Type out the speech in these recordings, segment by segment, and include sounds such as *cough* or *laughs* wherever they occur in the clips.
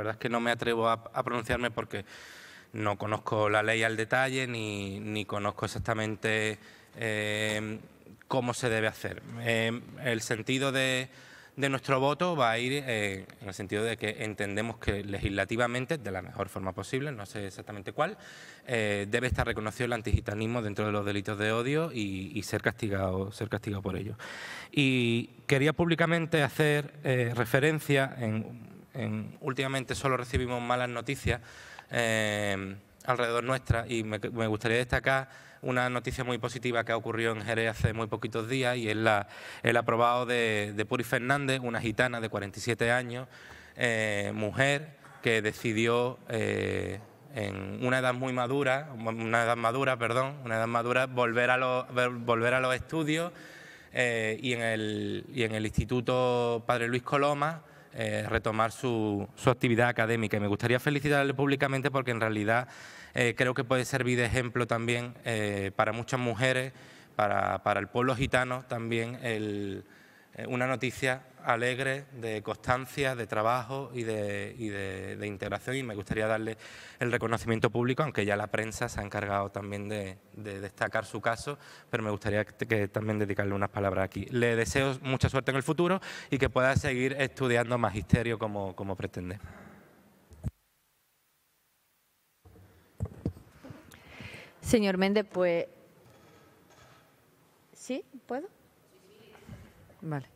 La verdad es que no me atrevo a, pronunciarme porque no conozco la ley al detalle ni, ni conozco exactamente eh, cómo se debe hacer. Eh, el sentido de, de, nuestro voto va a ir eh, en el sentido de que entendemos que legislativamente, de la mejor forma posible, no sé exactamente cuál, debe estar reconocido el antigitanismo dentro de los delitos de odio y, y ser, castigado, ser castigado por ello. Y quería públicamente hacer referencia en últimamente solo recibimos malas noticias eh, alrededor nuestra y me, gustaría destacar una noticia muy positiva que ha ocurrido en Jerez hace muy poquitos días y es el aprobado de, Puri Fernández, una gitana de 47 años, eh, mujer, que decidió eh, en una edad muy madura, una edad madura, perdón, una edad madura, volver a los, volver a los estudios y, y en el Instituto Padre Luis Coloma eh, retomar su, actividad académica. Y me gustaría felicitarle públicamente porque en realidad eh, creo que puede servir de ejemplo también eh, para muchas mujeres, para, el pueblo gitano también, una noticia alegre, de constancia, de trabajo y, de, integración y me gustaría darle el reconocimiento público, aunque ya la prensa se ha encargado también de, destacar su caso, pero me gustaría que, también dedicarle unas palabras aquí. Le deseo mucha suerte en el futuro y que pueda seguir estudiando magisterio como, como pretende. Señor Méndez, pues... ¿Sí? ¿Puedo? Vale.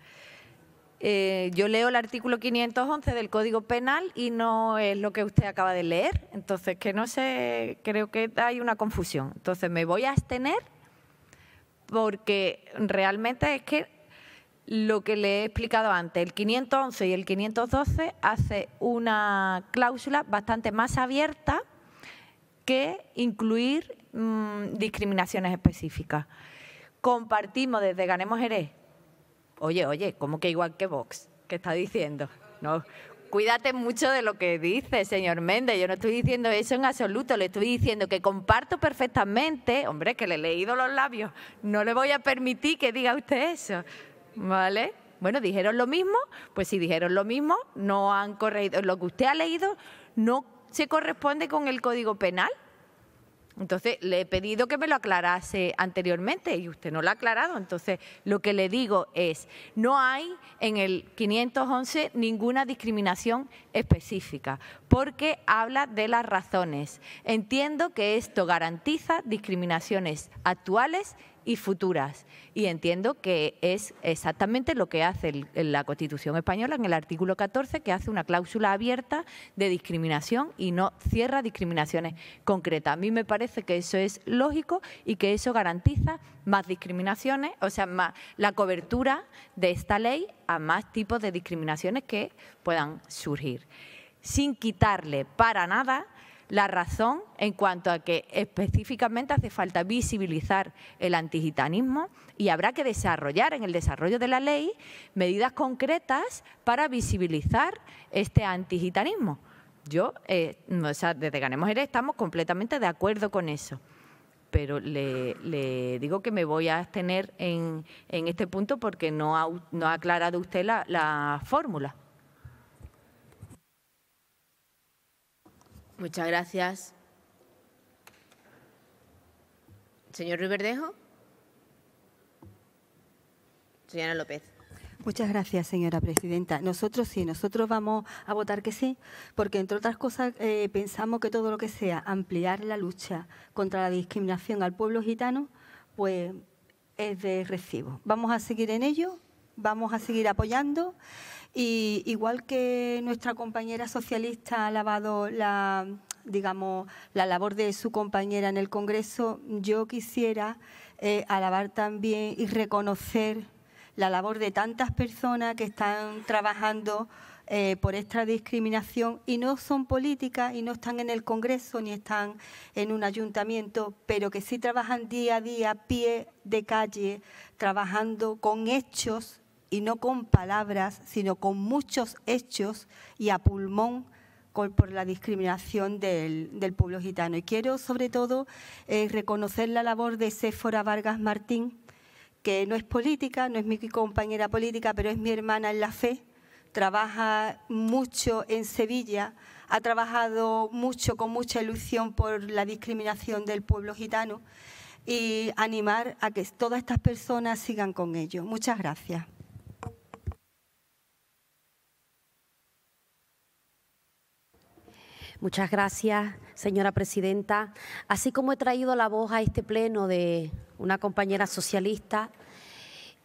Eh, yo leo el artículo 511 del Código Penal y no es lo que usted acaba de leer. Entonces, que no sé, creo que hay una confusión. Entonces, me voy a abstener porque realmente es que lo que le he explicado antes, el 511 y el 512 hace una cláusula bastante más abierta que incluir mm, discriminaciones específicas. Compartimos desde Ganemos Jerez Oye, oye, ¿cómo que igual que Vox? ¿Qué está diciendo? No, cuídate mucho de lo que dice, señor Méndez. Yo no estoy diciendo eso en absoluto, le estoy diciendo que comparto perfectamente, hombre, que le he leído los labios, no le voy a permitir que diga usted eso, ¿vale? Bueno, dijeron lo mismo, pues si dijeron lo mismo, no han corregido. Lo que usted ha leído no se corresponde con el Código Penal, entonces, le he pedido que me lo aclarase anteriormente y usted no lo ha aclarado. Entonces, lo que le digo es, no hay en el 511 ninguna discriminación específica, porque habla de las razones. Entiendo que esto garantiza discriminaciones actuales y futuras. Y entiendo que es exactamente lo que hace la Constitución española en el artículo 14, que hace una cláusula abierta de discriminación y no cierra discriminaciones concretas. A mí me parece que eso es lógico y que eso garantiza más discriminaciones, o sea, más la cobertura de esta ley a más tipos de discriminaciones que puedan surgir, sin quitarle para nada la razón en cuanto a que específicamente hace falta visibilizar el antigitanismo y habrá que desarrollar en el desarrollo de la ley medidas concretas para visibilizar este antigitanismo. Yo, eh, desde Ganemos Eres estamos completamente de acuerdo con eso pero le, digo que me voy a abstener en, este punto porque no ha, aclarado usted la fórmula. Muchas gracias. Señor Riverdejo. Señora López. Muchas gracias, señora presidenta. Nosotros sí, nosotros vamos a votar que sí, porque entre otras cosas eh, pensamos que todo lo que sea ampliar la lucha contra la discriminación al pueblo gitano, pues es de recibo. Vamos a seguir en ello, vamos a seguir apoyando. Y igual que nuestra compañera socialista ha alabado la, digamos, la labor de su compañera en el Congreso, yo quisiera eh, alabar también y reconocer la labor de tantas personas que están trabajando eh, por esta discriminación y no son políticas y no están en el Congreso ni están en un ayuntamiento, pero que sí trabajan día a día, pie de calle, trabajando con hechos y no con palabras, sino con muchos hechos y a pulmón por la discriminación del, pueblo gitano. Y quiero sobre todo eh, reconocer la labor de Séfora Vargas Martín, que no es política, no es mi compañera política, pero es mi hermana en la fe, trabaja mucho en Sevilla, ha trabajado mucho, con mucha ilusión por la discriminación del pueblo gitano y animar a que todas estas personas sigan con ello. Muchas gracias. Muchas gracias, señora presidenta. Así como he traído la voz a este pleno de una compañera socialista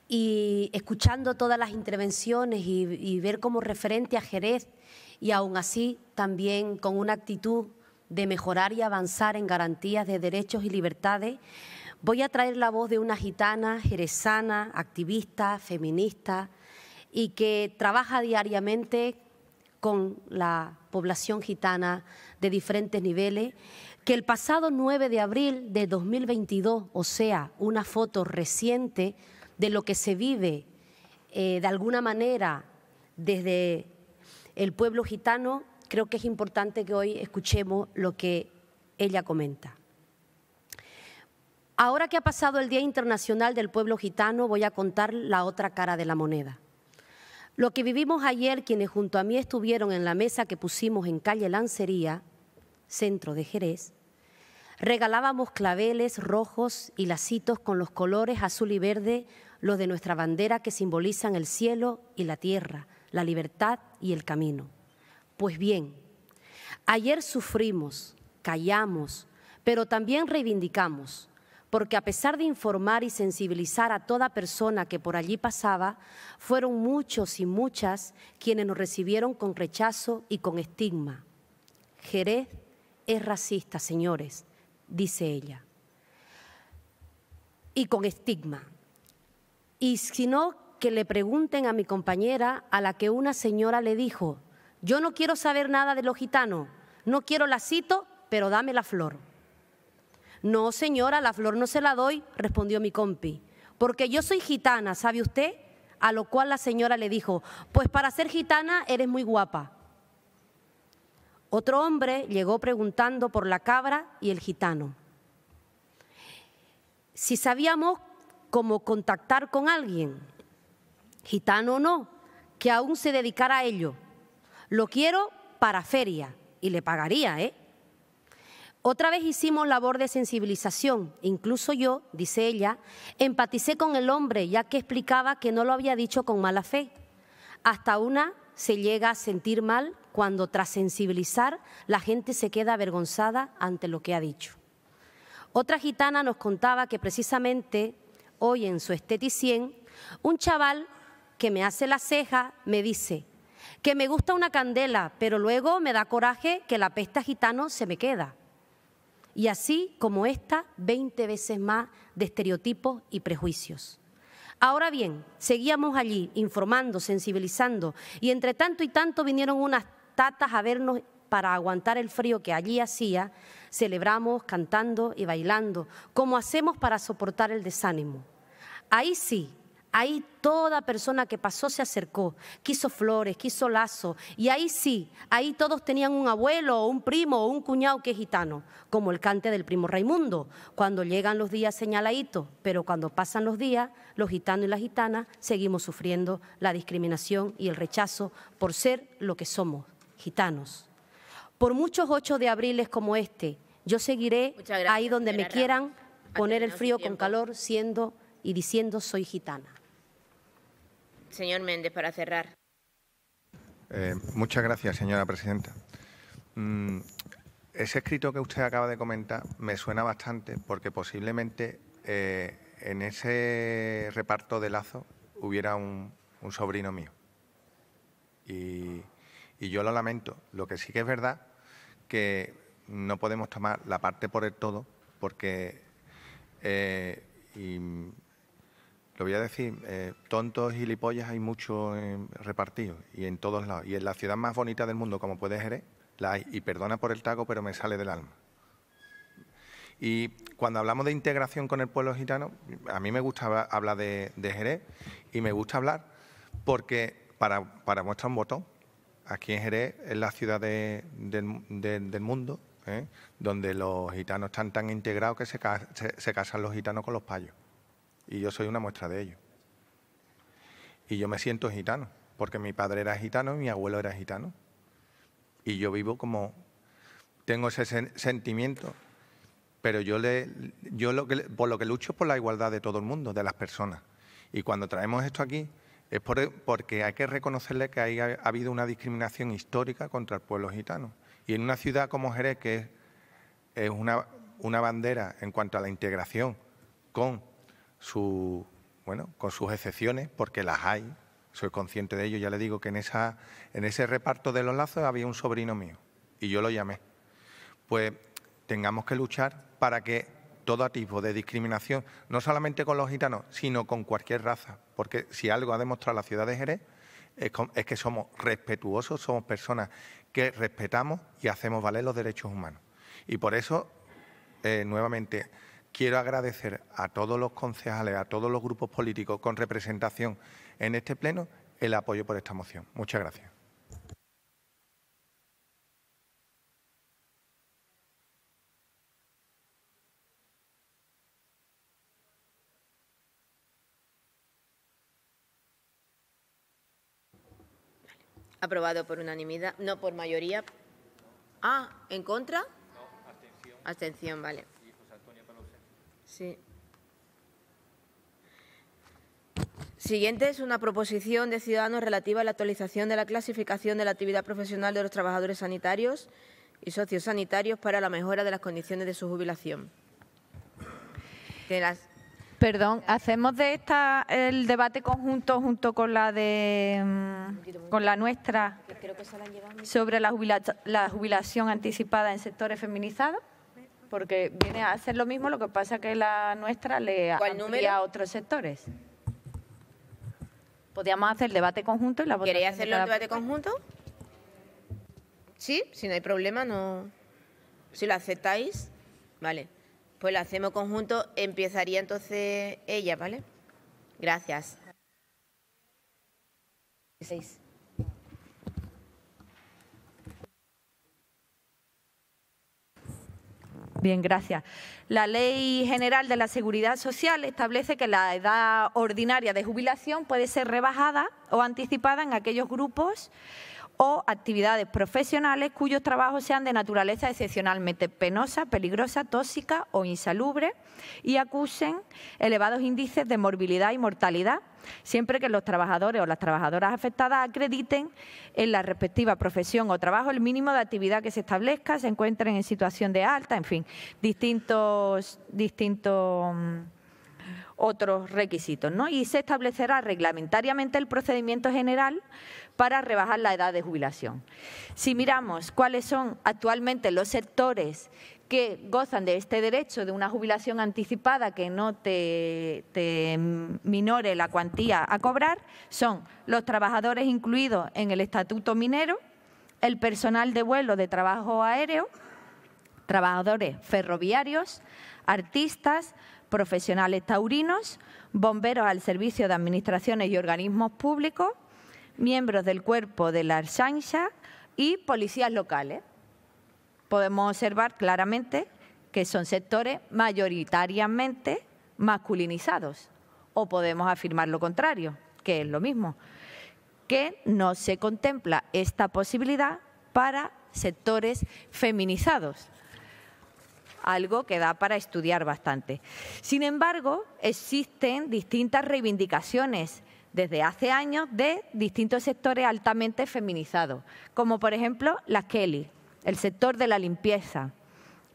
y escuchando todas las intervenciones y, ver como referente a Jerez y aún así también con una actitud de mejorar y avanzar en garantías de derechos y libertades, voy a traer la voz de una gitana, jerezana, activista, feminista y que trabaja diariamente con la población gitana de diferentes niveles, que el pasado 9 de abril de 2022, o sea, una foto reciente de lo que se vive eh, de alguna manera desde el pueblo gitano, creo que es importante que hoy escuchemos lo que ella comenta. Ahora que ha pasado el Día Internacional del Pueblo Gitano, voy a contar la otra cara de la moneda. Lo que vivimos ayer, quienes junto a mí estuvieron en la mesa que pusimos en calle Lancería, centro de Jerez, regalábamos claveles rojos y lacitos con los colores azul y verde, los de nuestra bandera que simbolizan el cielo y la tierra, la libertad y el camino. Pues bien, ayer sufrimos, callamos, pero también reivindicamos porque a pesar de informar y sensibilizar a toda persona que por allí pasaba, fueron muchos y muchas quienes nos recibieron con rechazo y con estigma. Jerez es racista, señores, dice ella, y con estigma. Y si no, que le pregunten a mi compañera, a la que una señora le dijo, yo no quiero saber nada de los gitanos, no quiero la cito, pero dame la flor. No, señora, la flor no se la doy, respondió mi compi, porque yo soy gitana, ¿sabe usted? A lo cual la señora le dijo, pues para ser gitana eres muy guapa. Otro hombre llegó preguntando por la cabra y el gitano. Si sabíamos cómo contactar con alguien, gitano o no, que aún se dedicara a ello. Lo quiero para feria y le pagaría, ¿eh? Otra vez hicimos labor de sensibilización. Incluso yo, dice ella, empaticé con el hombre ya que explicaba que no lo había dicho con mala fe. Hasta una se llega a sentir mal cuando tras sensibilizar la gente se queda avergonzada ante lo que ha dicho. Otra gitana nos contaba que precisamente hoy en su esteticien, un chaval que me hace la ceja me dice que me gusta una candela, pero luego me da coraje que la pesta gitano se me queda y así como esta, 20 veces más de estereotipos y prejuicios. Ahora bien, seguíamos allí informando, sensibilizando, y entre tanto y tanto vinieron unas tatas a vernos para aguantar el frío que allí hacía, celebramos cantando y bailando, como hacemos para soportar el desánimo. Ahí sí, Ahí toda persona que pasó se acercó, quiso flores, quiso lazo. Y ahí sí, ahí todos tenían un abuelo o un primo o un cuñado que es gitano, como el cante del primo Raimundo. Cuando llegan los días señaladitos, pero cuando pasan los días, los gitanos y las gitanas seguimos sufriendo la discriminación y el rechazo por ser lo que somos, gitanos. Por muchos 8 de abriles como este, yo seguiré ahí donde me quieran poner el frío con calor siendo y diciendo soy gitana. Señor Méndez, para cerrar. Eh, muchas gracias, señora presidenta. Mm, ese escrito que usted acaba de comentar me suena bastante porque posiblemente eh, en ese reparto de lazo hubiera un, sobrino mío. Y, yo lo lamento. Lo que sí que es verdad que no podemos tomar la parte por el todo porque eh, lo voy a decir, eh, tontos y gilipollas hay mucho repartido repartidos y en todos lados. Y en la ciudad más bonita del mundo, como puede Jerez, la hay. Y perdona por el taco, pero me sale del alma. Y cuando hablamos de integración con el pueblo gitano, a mí me gusta hablar de, Jerez y me gusta hablar porque para, para muestra un botón, aquí en Jerez es la ciudad del mundo, ¿eh? donde los gitanos están tan integrados que se casan los gitanos con los payos. Y yo soy una muestra de ello. Y yo me siento gitano, porque mi padre era gitano y mi abuelo era gitano. Y yo vivo como... Tengo ese sentimiento, pero yo, le, yo lo que, por lo que lucho es por la igualdad de todo el mundo, de las personas. Y cuando traemos esto aquí, es porque hay que reconocerle que ha habido una discriminación histórica contra el pueblo gitano. Y en una ciudad como Jerez, que es, una bandera en cuanto a la integración con su, bueno, con sus excepciones, porque las hay, soy consciente de ello, ya le digo que en, esa, en ese reparto de los lazos había un sobrino mío y yo lo llamé. Pues tengamos que luchar para que todo tipo de discriminación, no solamente con los gitanos, sino con cualquier raza, porque si algo ha demostrado la ciudad de Jerez es, que somos respetuosos, somos personas que respetamos y hacemos valer los derechos humanos. Y por eso, eh, nuevamente, quiero agradecer a todos los concejales, a todos los grupos políticos con representación en este Pleno el apoyo por esta moción. Muchas gracias. Aprobado por unanimidad, no por mayoría. Ah, ¿en contra? No, abstención. Abstención, vale. Sí. Siguiente es una proposición de Ciudadanos relativa a la actualización de la clasificación de la actividad profesional de los trabajadores sanitarios y sociosanitarios para la mejora de las condiciones de su jubilación. Perdón, hacemos de esta el debate conjunto junto con la de mm, con la nuestra sobre la jubilación anticipada en sectores feminizados porque viene a hacer lo mismo, lo que pasa que la nuestra le amplía a otros sectores. Podríamos hacer el debate conjunto y la votación. ¿Queréis hacerlo el debate conjunto? Sí, si no hay problema, no. Si lo aceptáis, vale. Pues lo hacemos conjunto. Empezaría entonces ella, ¿vale? Gracias. Seis. Bien, gracias. La Ley General de la Seguridad Social establece que la edad ordinaria de jubilación puede ser rebajada o anticipada en aquellos grupos o actividades profesionales cuyos trabajos sean de naturaleza excepcionalmente penosa, peligrosa, tóxica o insalubre y acusen elevados índices de morbilidad y mortalidad, siempre que los trabajadores o las trabajadoras afectadas acrediten en la respectiva profesión o trabajo el mínimo de actividad que se establezca, se encuentren en situación de alta, en fin, distintos, distintos mm, otros requisitos, ¿no? Y se establecerá reglamentariamente el procedimiento general para rebajar la edad de jubilación. Si miramos cuáles son actualmente los sectores que gozan de este derecho de una jubilación anticipada que no te, minore la cuantía a cobrar son los trabajadores incluidos en el Estatuto Minero, el personal de vuelo de trabajo aéreo, trabajadores ferroviarios, artistas, profesionales taurinos, bomberos al servicio de administraciones y organismos públicos, miembros del cuerpo de la Arsansha y policías locales. Podemos observar claramente que son sectores mayoritariamente masculinizados, o podemos afirmar lo contrario, que es lo mismo, que no se contempla esta posibilidad para sectores feminizados, algo que da para estudiar bastante. Sin embargo, existen distintas reivindicaciones desde hace años de distintos sectores altamente feminizados, como por ejemplo las Kelly, el sector de la limpieza.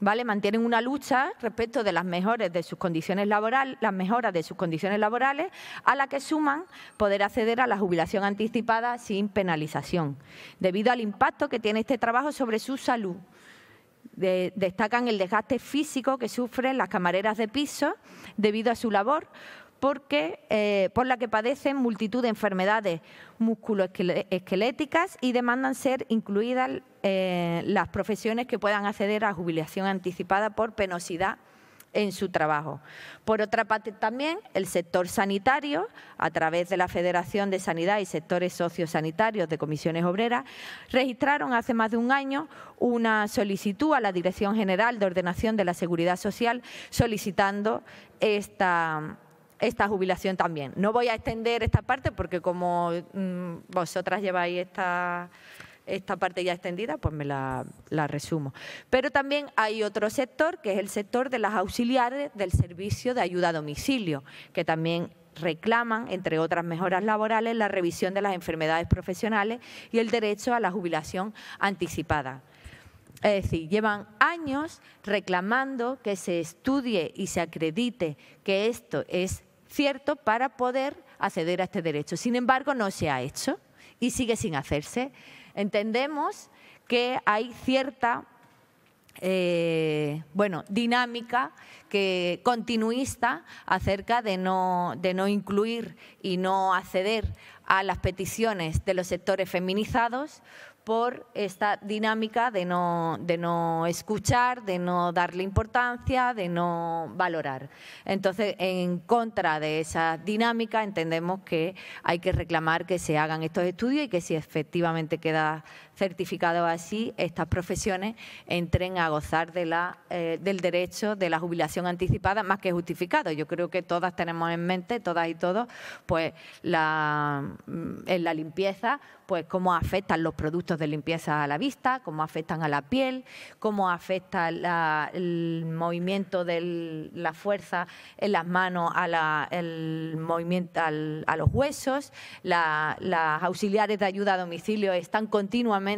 ¿Vale? Mantienen una lucha respecto de las mejores de sus condiciones laborales, las mejoras de sus condiciones laborales, a la que suman poder acceder a la jubilación anticipada sin penalización, debido al impacto que tiene este trabajo sobre su salud. destacan el desgaste físico que sufren las camareras de piso debido a su labor, porque, eh, por la que padecen multitud de enfermedades musculoesqueléticas y demandan ser incluidas eh, las profesiones que puedan acceder a jubilación anticipada por penosidad en su trabajo. Por otra parte, también el sector sanitario, a través de la Federación de Sanidad y Sectores Sociosanitarios de Comisiones Obreras, registraron hace más de un año una solicitud a la Dirección General de Ordenación de la Seguridad Social solicitando esta esta jubilación también. No voy a extender esta parte porque como mm, vosotras lleváis esta esta parte ya extendida, pues me la, la, resumo. Pero también hay otro sector, que es el sector de las auxiliares del servicio de ayuda a domicilio, que también reclaman, entre otras mejoras laborales, la revisión de las enfermedades profesionales y el derecho a la jubilación anticipada. Es decir, llevan años reclamando que se estudie y se acredite que esto es cierto para poder acceder a este derecho. Sin embargo, no se ha hecho y sigue sin hacerse. Entendemos que hay cierta eh, dinámica que continuista acerca de no incluir y no acceder a las peticiones de los sectores feminizados por esta dinámica de no, de no escuchar, de no darle importancia, de no valorar. Entonces, en contra de esa dinámica, entendemos que hay que reclamar que se hagan estos estudios y que si efectivamente queda certificados así, estas profesiones entren a gozar de la, eh, del derecho de la jubilación anticipada más que justificado. Yo creo que todas tenemos en mente, todas y todos, pues mm, en la limpieza, pues cómo afectan los productos de limpieza a la vista, cómo afectan a la piel, cómo afecta el movimiento de la fuerza en las manos a movimiento a los huesos, las auxiliares de ayuda a domicilio están continuamente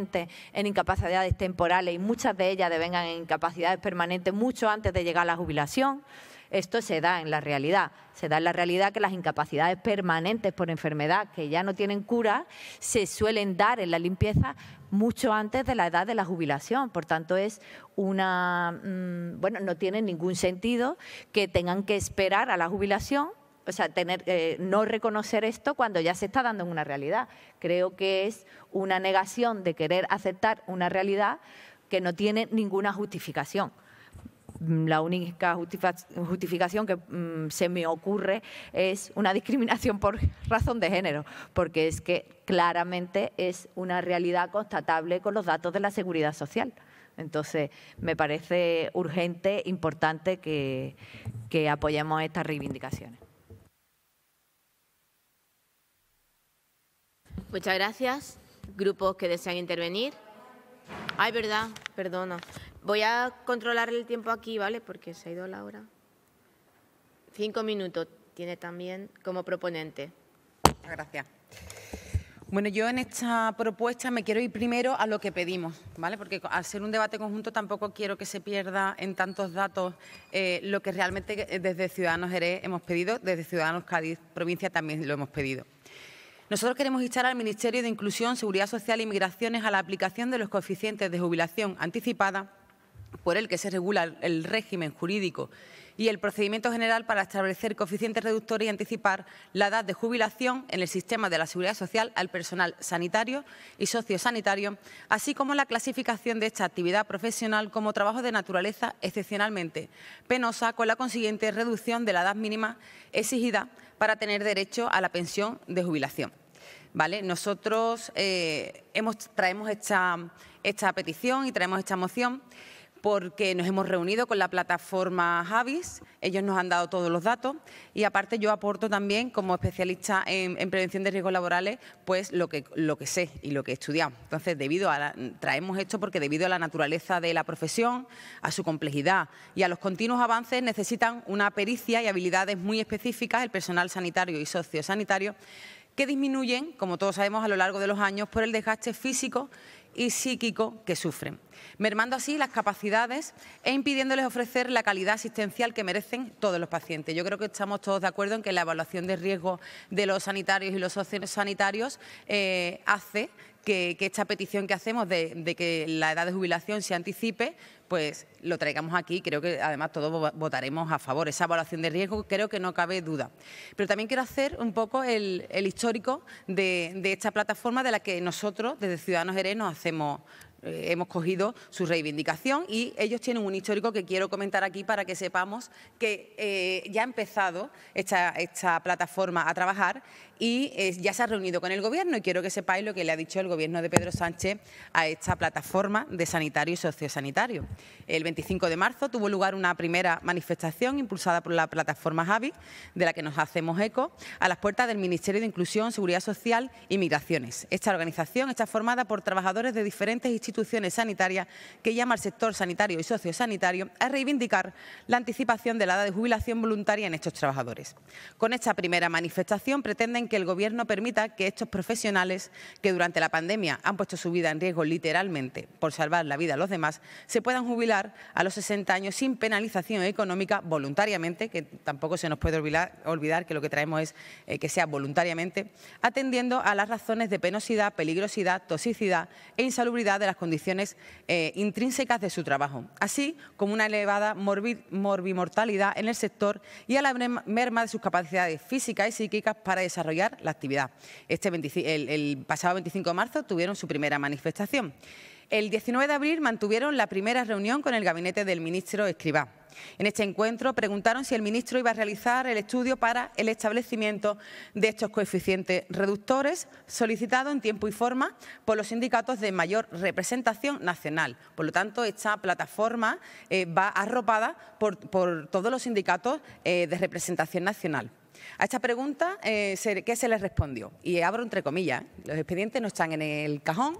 en incapacidades temporales y muchas de ellas devengan en incapacidades permanentes mucho antes de llegar a la jubilación. Esto se da en la realidad. Se da en la realidad que las incapacidades permanentes por enfermedad que ya no tienen cura se suelen dar en la limpieza mucho antes de la edad de la jubilación. Por tanto, es una. Mm, bueno, no tiene ningún sentido que tengan que esperar a la jubilación o sea, tener, eh, no reconocer esto cuando ya se está dando en una realidad. Creo que es una negación de querer aceptar una realidad que no tiene ninguna justificación mm, la única justificación que mm, se me ocurre es una discriminación por *laughs* razón de género, porque es que claramente es una realidad constatable con los datos de la seguridad social. Entonces, me parece urgente, importante que apoyemos estas reivindicaciones. Muchas gracias. Grupos que desean intervenir. Ay, verdad, perdona. Voy a controlar el tiempo aquí, ¿vale? Porque se ha ido la hora. Cinco minutos tiene también como proponente. Gracias. Bueno, yo en esta propuesta me quiero ir primero a lo que pedimos, ¿vale? Porque al ser un debate conjunto tampoco quiero que se pierda en tantos datos eh, lo que realmente eh, desde Ciudadanos Jerez hemos pedido, desde Ciudadanos Cádiz provincia también lo hemos pedido. Nosotros queremos instar al Ministerio de Inclusión, Seguridad Social y Migraciones a la aplicación de los coeficientes de jubilación anticipada por el que se regula el régimen jurídico y el procedimiento general para establecer coeficientes reductores y anticipar la edad de jubilación en el sistema de la seguridad social al personal sanitario y sociosanitario, así como la clasificación de esta actividad profesional como trabajo de naturaleza excepcionalmente penosa, con la consiguiente reducción de la edad mínima exigida para tener derecho a la pensión de jubilación. ¿Vale? Nosotros eh, traemos esta petición y traemos esta moción porque nos hemos reunido con la plataforma Javis, ellos nos han dado todos los datos y aparte yo aporto también como especialista en, prevención de riesgos laborales pues lo que, lo que sé y lo que he estudiado. Entonces, debido a traemos esto porque debido a la naturaleza de la profesión, a su complejidad y a los continuos avances necesitan una pericia y habilidades muy específicas el personal sanitario y sociosanitario que disminuyen, como todos sabemos, a lo largo de los años por el desgaste físico y psíquico que sufren, mermando así las capacidades e impidiéndoles ofrecer la calidad asistencial que merecen todos los pacientes. Yo creo que estamos todos de acuerdo en que la evaluación de riesgo de los sanitarios y los sociosanitarios eh, hace que, esta petición que hacemos de, que la edad de jubilación se anticipe, pues lo traigamos aquí. Creo que además todos votaremos a favor. Esa evaluación de riesgo creo que no cabe duda. Pero también quiero hacer un poco el, histórico de, esta plataforma de la que nosotros, desde Ciudadanos Jerez, hacemos, eh, hemos cogido su reivindicación y ellos tienen un histórico que quiero comentar aquí para que sepamos que eh, ya ha empezado esta plataforma a trabajar y eh, ya se ha reunido con el Gobierno y quiero que sepáis lo que le ha dicho el Gobierno de Pedro Sánchez a esta plataforma de sanitario y sociosanitario. El 25 de marzo tuvo lugar una primera manifestación impulsada por la plataforma Javi, de la que nos hacemos eco, a las puertas del Ministerio de Inclusión, Seguridad Social y Migraciones. Esta organización está formada por trabajadores de diferentes instituciones sanitarias que llama al sector sanitario y sociosanitario a reivindicar la anticipación de la edad de jubilación voluntaria en estos trabajadores. Con esta primera manifestación pretenden que el Gobierno permita que estos profesionales que durante la pandemia han puesto su vida en riesgo literalmente por salvar la vida a los demás, se puedan jubilar a los 60 años sin penalización económica voluntariamente, que tampoco se nos puede olvidar, olvidar que lo que traemos es eh, que sea voluntariamente, atendiendo a las razones de penosidad, peligrosidad, toxicidad e insalubridad de las condiciones eh, intrínsecas de su trabajo, así como una elevada morbimortalidad en el sector y a la merma de sus capacidades físicas y psíquicas para desarrollar la actividad. Este el, pasado 25 de marzo tuvieron su primera manifestación. El 19 de abril mantuvieron la primera reunión con el gabinete del ministro Escribá. En este encuentro preguntaron si el ministro iba a realizar el estudio para el establecimiento de estos coeficientes reductores solicitado en tiempo y forma por los sindicatos de mayor representación nacional. Por lo tanto, esta plataforma eh, va arropada por, todos los sindicatos eh, de representación nacional. A esta pregunta, eh, ¿qué se les respondió? Y abro entre comillas, ¿eh? los expedientes no están en el cajón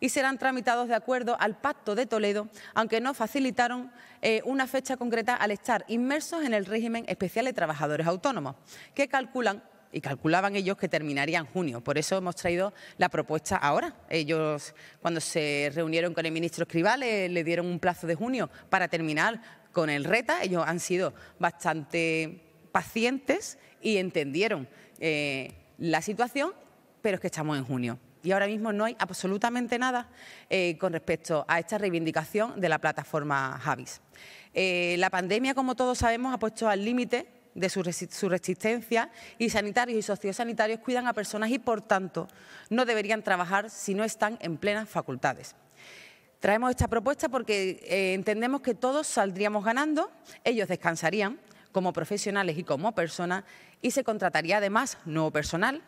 y serán tramitados de acuerdo al Pacto de Toledo, aunque no facilitaron eh, una fecha concreta al estar inmersos en el régimen especial de trabajadores autónomos, que calculan y calculaban ellos que terminaría en junio. Por eso hemos traído la propuesta ahora. Ellos, cuando se reunieron con el ministro Escribal, le dieron un plazo de junio para terminar con el RETA. Ellos han sido bastante pacientes y entendieron eh, la situación, pero es que estamos en junio. Y ahora mismo no hay absolutamente nada eh, con respecto a esta reivindicación de la plataforma Javis. Eh, la pandemia, como todos sabemos, ha puesto al límite de su, resistencia y sanitarios y sociosanitarios cuidan a personas y, por tanto, no deberían trabajar si no están en plenas facultades. Traemos esta propuesta porque entendemos que todos saldríamos ganando, ellos descansarían como profesionales y como personas y se contrataría además nuevo personal,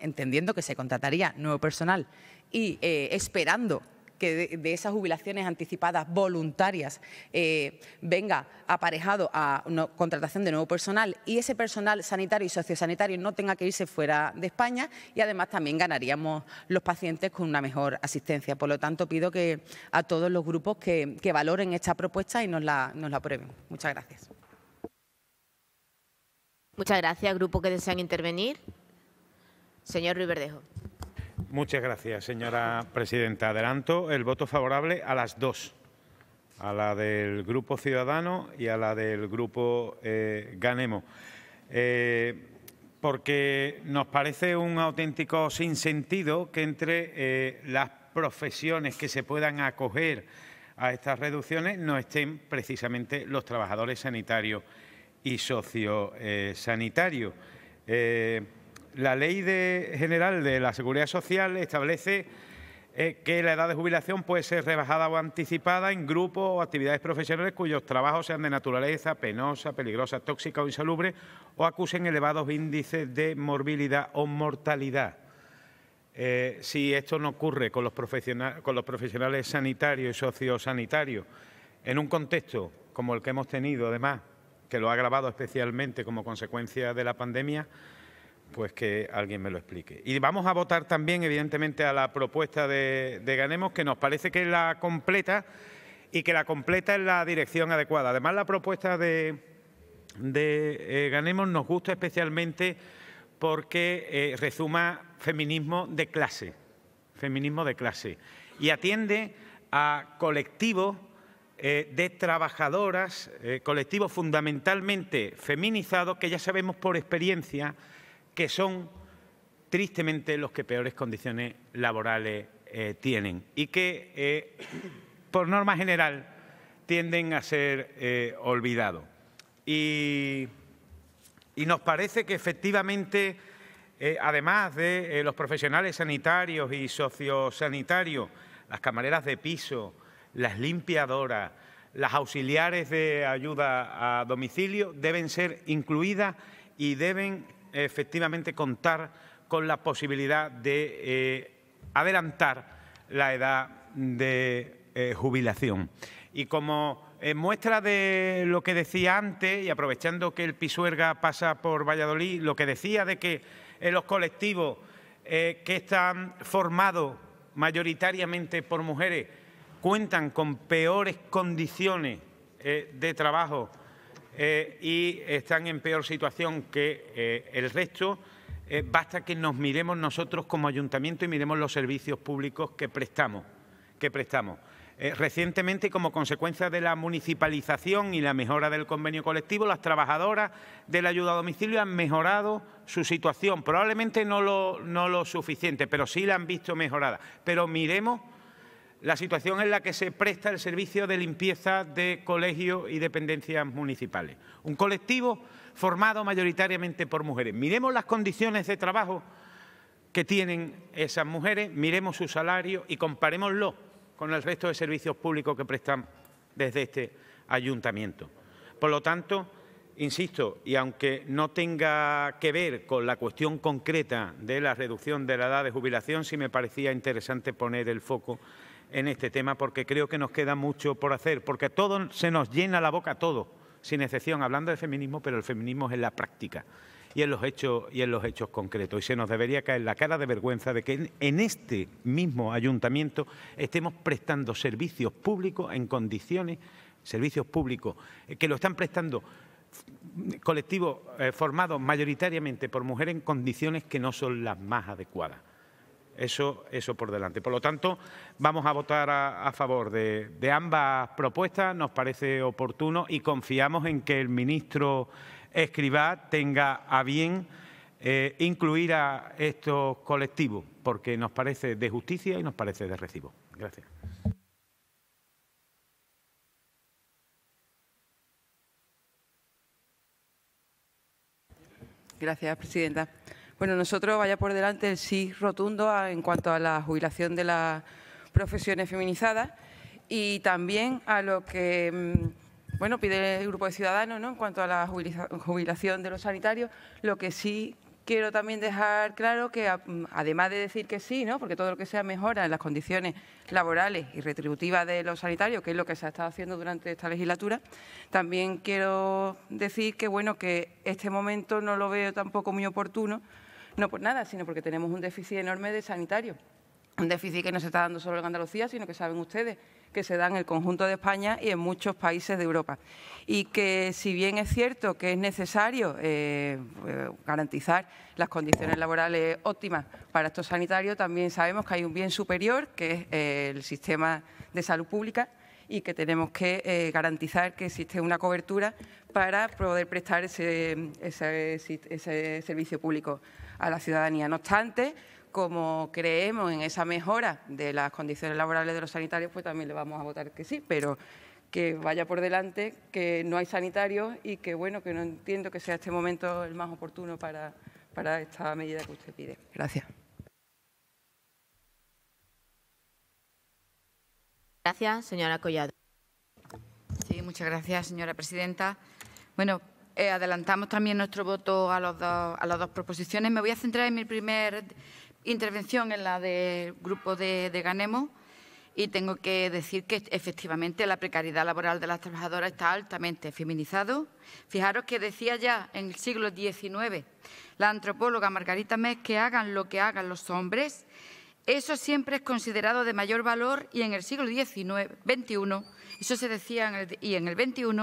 entendiendo que se contrataría nuevo personal y eh, esperando que de, esas jubilaciones anticipadas voluntarias eh, venga aparejado a una contratación de nuevo personal y ese personal sanitario y sociosanitario no tenga que irse fuera de España y además también ganaríamos los pacientes con una mejor asistencia. Por lo tanto, pido que a todos los grupos que, valoren esta propuesta y nos la, nos la aprueben. Muchas gracias. Muchas gracias. Grupo que desean intervenir. Señor Ruiz Verdejo. Muchas gracias, señora presidenta. Adelanto el voto favorable a las dos, a la del Grupo Ciudadano y a la del Grupo eh, Ganemos. Eh, porque nos parece un auténtico sinsentido que entre eh, las profesiones que se puedan acoger a estas reducciones no estén precisamente los trabajadores sanitarios y sociosanitario. Eh, la Ley General de la Seguridad Social establece eh, que la edad de jubilación puede ser rebajada o anticipada en grupos o actividades profesionales cuyos trabajos sean de naturaleza penosa, peligrosa, tóxica o insalubre o acusen elevados índices de morbilidad o mortalidad. Eh, si esto no ocurre con los, con los profesionales sanitarios y sociosanitarios, en un contexto como el que hemos tenido, además, que lo ha grabado especialmente como consecuencia de la pandemia, pues que alguien me lo explique. Y vamos a votar también, evidentemente, a la propuesta de, Ganemos, que nos parece que es la completa y que la completa en la dirección adecuada. Además, la propuesta de, eh, Ganemos nos gusta especialmente porque eh, resuma feminismo de clase, feminismo de clase, y atiende a colectivos eh, de trabajadoras, eh, colectivos fundamentalmente feminizados, que ya sabemos por experiencia que son tristemente los que peores condiciones laborales eh, tienen y que por norma general tienden a ser olvidados. Y, y, nos parece que efectivamente, además de los profesionales sanitarios y sociosanitarios, las camareras de piso, las limpiadoras, las auxiliares de ayuda a domicilio deben ser incluidas y deben efectivamente contar con la posibilidad de eh, adelantar la edad de eh, jubilación. Y como muestra de lo que decía antes, y aprovechando que el Pisuerga pasa por Valladolid, lo que decía de que los colectivos eh, que están formados mayoritariamente por mujeres cuentan con peores condiciones eh, de trabajo eh, y están en peor situación que eh, el resto, basta que nos miremos nosotros como ayuntamiento y miremos los servicios públicos que prestamos. Que prestamos. recientemente, como consecuencia de la municipalización y la mejora del convenio colectivo, las trabajadoras de la ayuda a domicilio han mejorado su situación. Probablemente no lo, no lo suficiente, pero sí la han visto mejorada. Pero miremos la situación en la que se presta el servicio de limpieza de colegios y dependencias municipales. Un colectivo formado mayoritariamente por mujeres. Miremos las condiciones de trabajo que tienen esas mujeres, miremos su salario y comparémoslo con el resto de servicios públicos que prestan desde este ayuntamiento. Por lo tanto, insisto, y aunque no tenga que ver con la cuestión concreta de la reducción de la edad de jubilación, sí me parecía interesante poner el foco en este tema porque creo que nos queda mucho por hacer, porque a se nos llena la boca, a todos, sin excepción, hablando de feminismo, pero el feminismo es en la práctica y en los hechos, y en los hechos concretos. Y se nos debería caer la cara de vergüenza de que en este mismo ayuntamiento estemos prestando servicios públicos en condiciones, servicios públicos eh, que lo están prestando mm, colectivos eh, formados mayoritariamente por mujeres en condiciones que no son las más adecuadas eso, por delante. Por lo tanto, vamos a votar a, favor de, ambas propuestas, nos parece oportuno y confiamos en que el ministro Escribá tenga a bien eh, incluir a estos colectivos, porque nos parece de justicia y nos parece de recibo. Gracias. Gracias, presidenta. Bueno, nosotros vaya por delante el sí rotundo en cuanto a la jubilación de las profesiones feminizadas y también a lo que mm, bueno, pide el grupo de ciudadanos en cuanto a la jubilación de los sanitarios. Lo que sí quiero también dejar claro que, mm, además de decir que sí, ¿no? porque todo lo que sea mejora en las condiciones laborales y retributivas de los sanitarios, que es lo que se ha estado haciendo durante esta legislatura, también quiero decir que, bueno, que este momento no lo veo tampoco muy oportuno no por nada, sino porque tenemos un déficit enorme de sanitario. Un déficit que no se está dando solo en Andalucía, sino que saben ustedes que se da en el conjunto de España y en muchos países de Europa. Y que si bien es cierto que es necesario eh, eh, garantizar las condiciones laborales óptimas para estos sanitarios, también sabemos que hay un bien superior, que es eh, el sistema de salud pública, y que tenemos que garantizar que existe una cobertura para poder prestar ese servicio público a la ciudadanía. No obstante, como creemos en esa mejora de las condiciones laborales de los sanitarios, pues también le vamos a votar que sí, pero que vaya por delante, que no hay sanitarios y que, bueno, que no entiendo que sea este momento el más oportuno para, para esta medida que usted pide. Gracias. Gracias, señora Collado. Sí, muchas gracias, señora presidenta. Bueno, eh, adelantamos también nuestro voto a, las dos proposiciones. Me voy a centrar en mi primera intervención, en la del grupo de, Ganemo, y tengo que decir que efectivamente la precariedad laboral de las trabajadoras está altamente feminizado. Fijaros que decía ya en el siglo XIX la antropóloga Margarita Mez que hagan lo que hagan los hombres, eso siempre es considerado de mayor valor y en el siglo XIX, XXI, eso se decía y en el XXI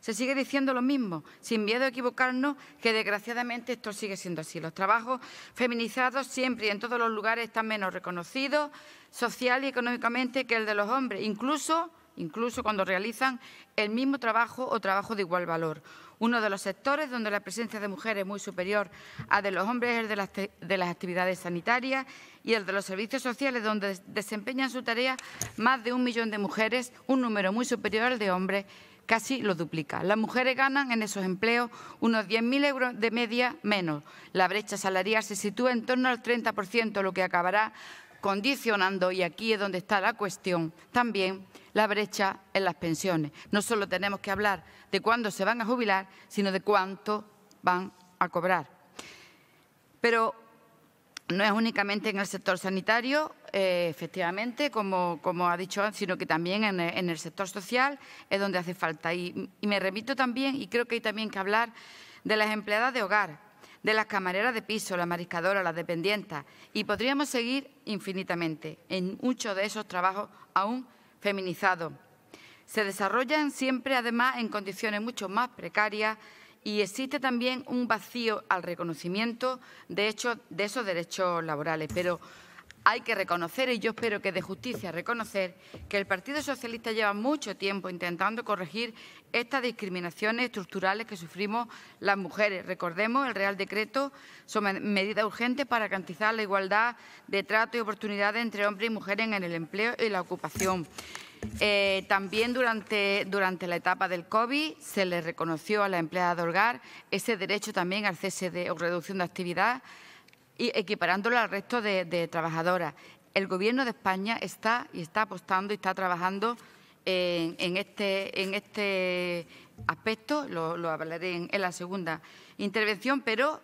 se sigue diciendo lo mismo, sin miedo a equivocarnos, que desgraciadamente esto sigue siendo así. Los trabajos feminizados siempre y en todos los lugares están menos reconocidos social y económicamente que el de los hombres, incluso, incluso cuando realizan el mismo trabajo o trabajo de igual valor. Uno de los sectores donde la presencia de mujeres es muy superior a de los hombres es el de las actividades sanitarias y el de los servicios sociales, donde desempeñan su tarea más de un millón de mujeres, un número muy superior al de hombres casi lo duplica. Las mujeres ganan en esos empleos unos 10.000 euros de media menos. La brecha salarial se sitúa en torno al 30%, lo que acabará condicionando, y aquí es donde está la cuestión, también la brecha en las pensiones. No solo tenemos que hablar de cuándo se van a jubilar, sino de cuánto van a cobrar. Pero no es únicamente en el sector sanitario, eh, efectivamente, como, ha dicho, sino que también en, el sector social es donde hace falta. Y, me remito también, y creo que hay también que hablar de las empleadas de hogar, de las camareras de piso, las mariscadoras, las dependientes y podríamos seguir infinitamente en muchos de esos trabajos aún feminizados. Se desarrollan siempre, además, en condiciones mucho más precarias y existe también un vacío al reconocimiento de, hecho, de esos derechos laborales. Pero hay que reconocer, y yo espero que de justicia reconocer, que el Partido Socialista lleva mucho tiempo intentando corregir estas discriminaciones estructurales que sufrimos las mujeres. Recordemos el Real Decreto sobre medidas urgentes para garantizar la igualdad de trato y oportunidades entre hombres y mujeres en el empleo y la ocupación. Eh, también durante, la etapa del COVID se le reconoció a la empleada de hogar ese derecho también al cese de, o reducción de actividad, y equiparándolo al resto de, trabajadoras. El Gobierno de España está y está apostando y está trabajando en, este, este, aspecto, lo, hablaré en, en, la segunda intervención, pero,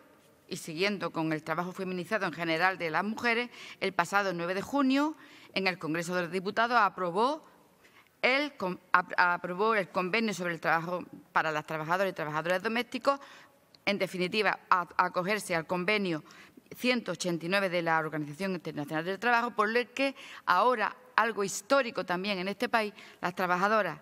y siguiendo con el trabajo feminizado en general de las mujeres, el pasado 9 de junio en el Congreso de los Diputados aprobó él aprobó el convenio sobre el trabajo para las trabajadoras y trabajadores domésticos, en definitiva, acogerse al convenio 189 de la Organización Internacional del Trabajo, por el que ahora, algo histórico también en este país, las trabajadoras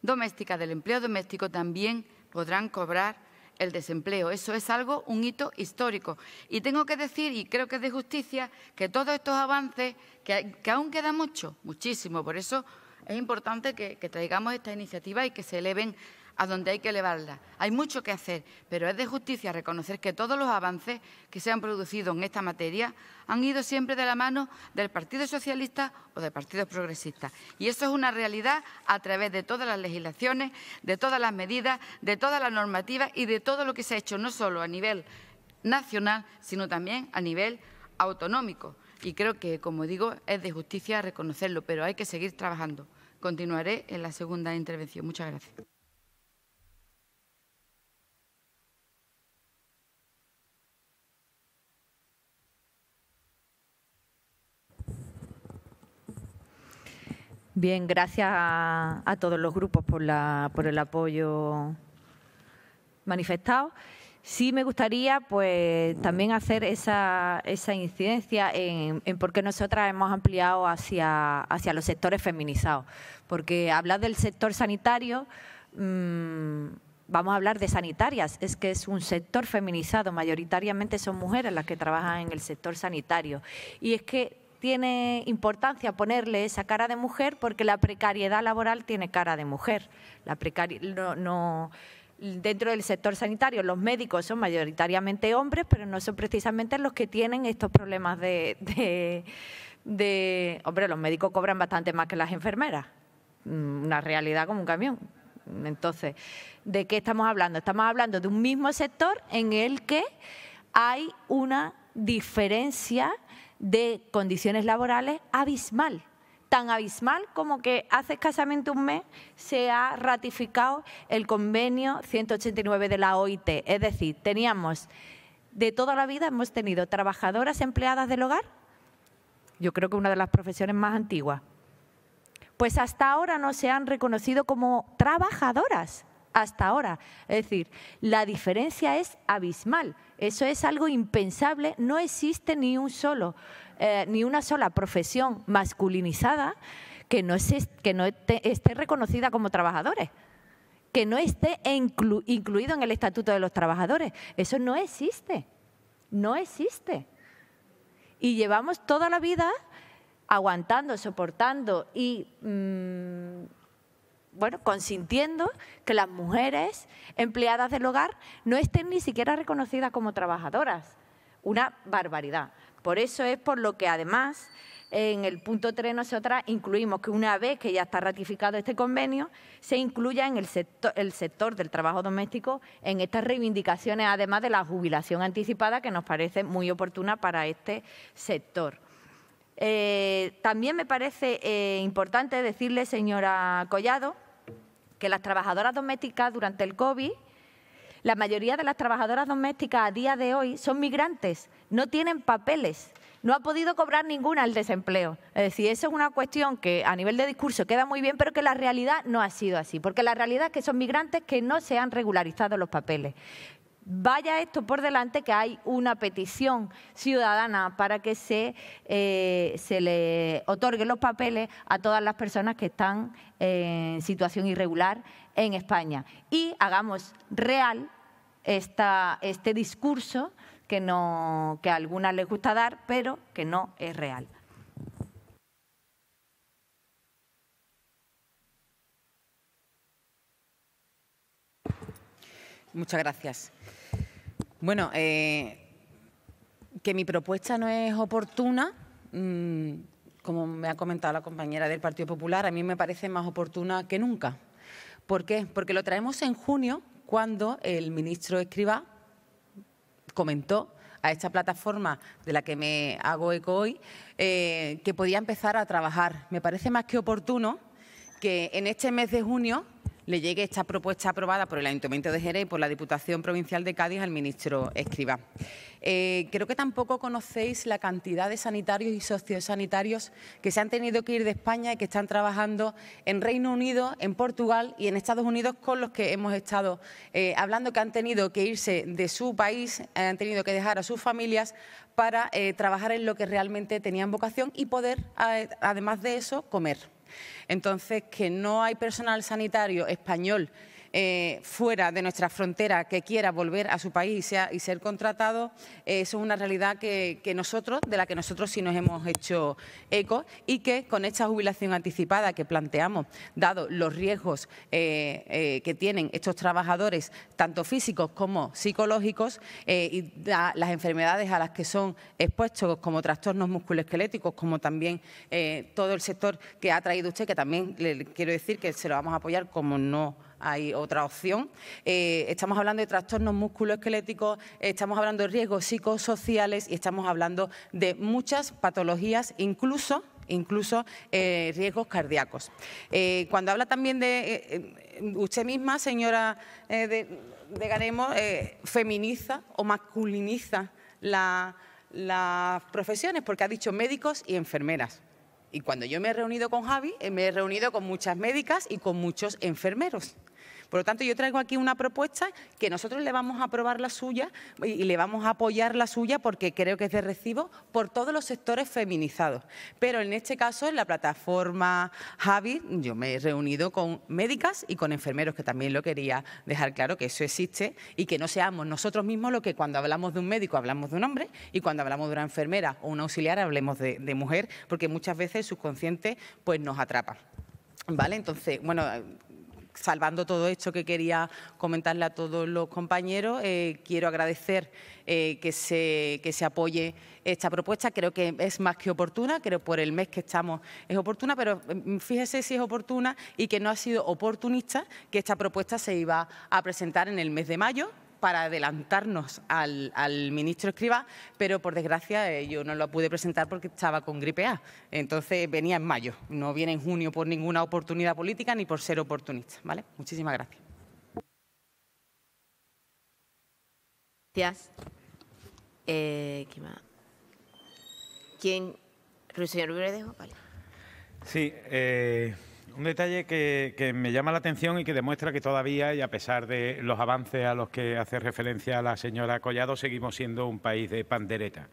domésticas del empleo doméstico también podrán cobrar el desempleo. Eso es algo, un hito histórico. Y tengo que decir, y creo que es de justicia, que todos estos avances, que, que aún queda mucho, muchísimo, por eso es importante que, traigamos esta iniciativa y que se eleven a donde hay que elevarla. Hay mucho que hacer, pero es de justicia reconocer que todos los avances que se han producido en esta materia han ido siempre de la mano del Partido Socialista o del Partido Progresista. Y eso es una realidad a través de todas las legislaciones, de todas las medidas, de todas las normativas y de todo lo que se ha hecho no solo a nivel nacional, sino también a nivel autonómico y creo que, como digo, es de justicia reconocerlo, pero hay que seguir trabajando. Continuaré en la segunda intervención. Muchas gracias. Bien, gracias a, todos los grupos por, por el apoyo manifestado. Sí me gustaría pues también hacer esa, esa incidencia en, en por qué nosotras hemos ampliado hacia, hacia los sectores feminizados. Porque hablar del sector sanitario... Mm, vamos a hablar de sanitarias, es que es un sector feminizado, mayoritariamente son mujeres las que trabajan en el sector sanitario. Y es que tiene importancia ponerle esa cara de mujer porque la precariedad laboral tiene cara de mujer. La no, no, dentro del sector sanitario los médicos son mayoritariamente hombres, pero no son precisamente los que tienen estos problemas de, hombre, los médicos cobran bastante más que las enfermeras, mm, una realidad como un camión. Entonces, ¿de qué estamos hablando? Estamos hablando de un mismo sector en el que hay una diferencia de condiciones laborales abismal tan abismal como que hace escasamente un mes se ha ratificado el convenio 189 de la OIT. Es decir, teníamos, de toda la vida hemos tenido trabajadoras empleadas del hogar, yo creo que una de las profesiones más antiguas, pues hasta ahora no se han reconocido como trabajadoras hasta ahora. Es decir, la diferencia es abismal. Eso es algo impensable. No existe ni un solo eh, ni una sola profesión masculinizada que no, que no esté, reconocida como trabajadores que no esté incluido en el Estatuto de los Trabajadores. Eso no existe, no existe. Y llevamos toda la vida aguantando, soportando y mm, bueno, consintiendo que las mujeres empleadas del hogar no estén ni siquiera reconocidas como trabajadoras. Una barbaridad. Por eso es por lo que además en el punto 3 nosotras incluimos que una vez que ya está ratificado este convenio, se incluya en el sector, del trabajo doméstico en estas reivindicaciones, además de la jubilación anticipada, que nos parece muy oportuna para este sector. Eh, también me parece eh, importante decirle, señora Collado, que las trabajadoras domésticas durante el COVID, la mayoría de las trabajadoras domésticas a día de hoy son migrantes no tienen papeles, no ha podido cobrar ninguna el desempleo. Es decir, eso es una cuestión que a nivel de discurso queda muy bien, pero que la realidad no ha sido así, porque la realidad es que son migrantes que no se han regularizado los papeles. Vaya esto por delante que hay una petición ciudadana para que se, eh, le otorguen los papeles a todas las personas que están en situación irregular en España. Y hagamos real este discurso que, no, que a algunas les gusta dar, pero que no es real. Muchas gracias. Bueno, eh, que mi propuesta no es oportuna, mm, como me ha comentado la compañera del Partido Popular, a mí me parece más oportuna que nunca. ¿Por qué? Porque lo traemos en junio, cuando el ministro Escriba comentó a esta plataforma de la que me hago eco hoy, eh, que podía empezar a trabajar. Me parece más que oportuno que en este mes de junio le llegue esta propuesta aprobada por el Ayuntamiento de Jerez y por la Diputación Provincial de Cádiz al ministro Escriba. Eh, creo que tampoco conocéis la cantidad de sanitarios y sociosanitarios que se han tenido que ir de España y que están trabajando en Reino Unido, en Portugal y en Estados Unidos con los que hemos estado eh, hablando, que han tenido que irse de su país, eh, han tenido que dejar a sus familias para trabajar en lo que realmente tenían vocación y poder, además de eso, comer. Entonces, que no hay personal sanitario español eh, fuera de nuestra frontera que quiera volver a su país y, ser contratado, eh, eso es una realidad que, nosotros, de la que nosotros sí nos hemos hecho eco y que con esta jubilación anticipada que planteamos, dado los riesgos eh, que tienen estos trabajadores, tanto físicos como psicológicos, y las enfermedades a las que son expuestos, como trastornos musculoesqueléticos, como también todo el sector que ha traído usted, que también le quiero decir que se lo vamos a apoyar como no hay otra opción. Eh, estamos hablando de trastornos musculoesqueléticos, estamos hablando de riesgos psicosociales y estamos hablando de muchas patologías, incluso incluso eh, riesgos cardíacos. Eh, cuando habla también de usted misma, señora de, Garemos, feminiza o masculiniza las profesiones, porque ha dicho médicos y enfermeras. Y cuando yo me he reunido con Javi, me he reunido con muchas médicas y con muchos enfermeros. Por lo tanto, yo traigo aquí una propuesta que nosotros le vamos a aprobar la suya y le vamos a apoyar la suya porque creo que es de recibo por todos los sectores feminizados. Pero en este caso, en la plataforma Javi, yo me he reunido con médicas y con enfermeros, que también lo quería dejar claro que eso existe y que no seamos nosotros mismos lo que cuando hablamos de un médico hablamos de un hombre y cuando hablamos de una enfermera o un auxiliar hablemos de, mujer, porque muchas veces el subconsciente pues, nos atrapa. ¿Vale? Entonces, bueno, salvando todo esto que quería comentarle a todos los compañeros, eh, quiero agradecer eh, que, se, que se apoye esta propuesta. Creo que es más que oportuna, creo por el mes que estamos es oportuna, pero mm, fíjese si es oportuna y que no ha sido oportunista que esta propuesta se iba a presentar en el mes de mayo, para adelantarnos al, ministro Escriba, pero por desgracia eh, yo no lo pude presentar porque estaba con gripe A. Entonces venía en mayo, no viene en junio por ninguna oportunidad política ni por ser oportunista. ¿vale? Muchísimas gracias. Gracias. Eh, ¿Quién Sí. Eh, un detalle que, me llama la atención y que demuestra que todavía, y a pesar de los avances a los que hace referencia la señora Collado, seguimos siendo un país de pandereta,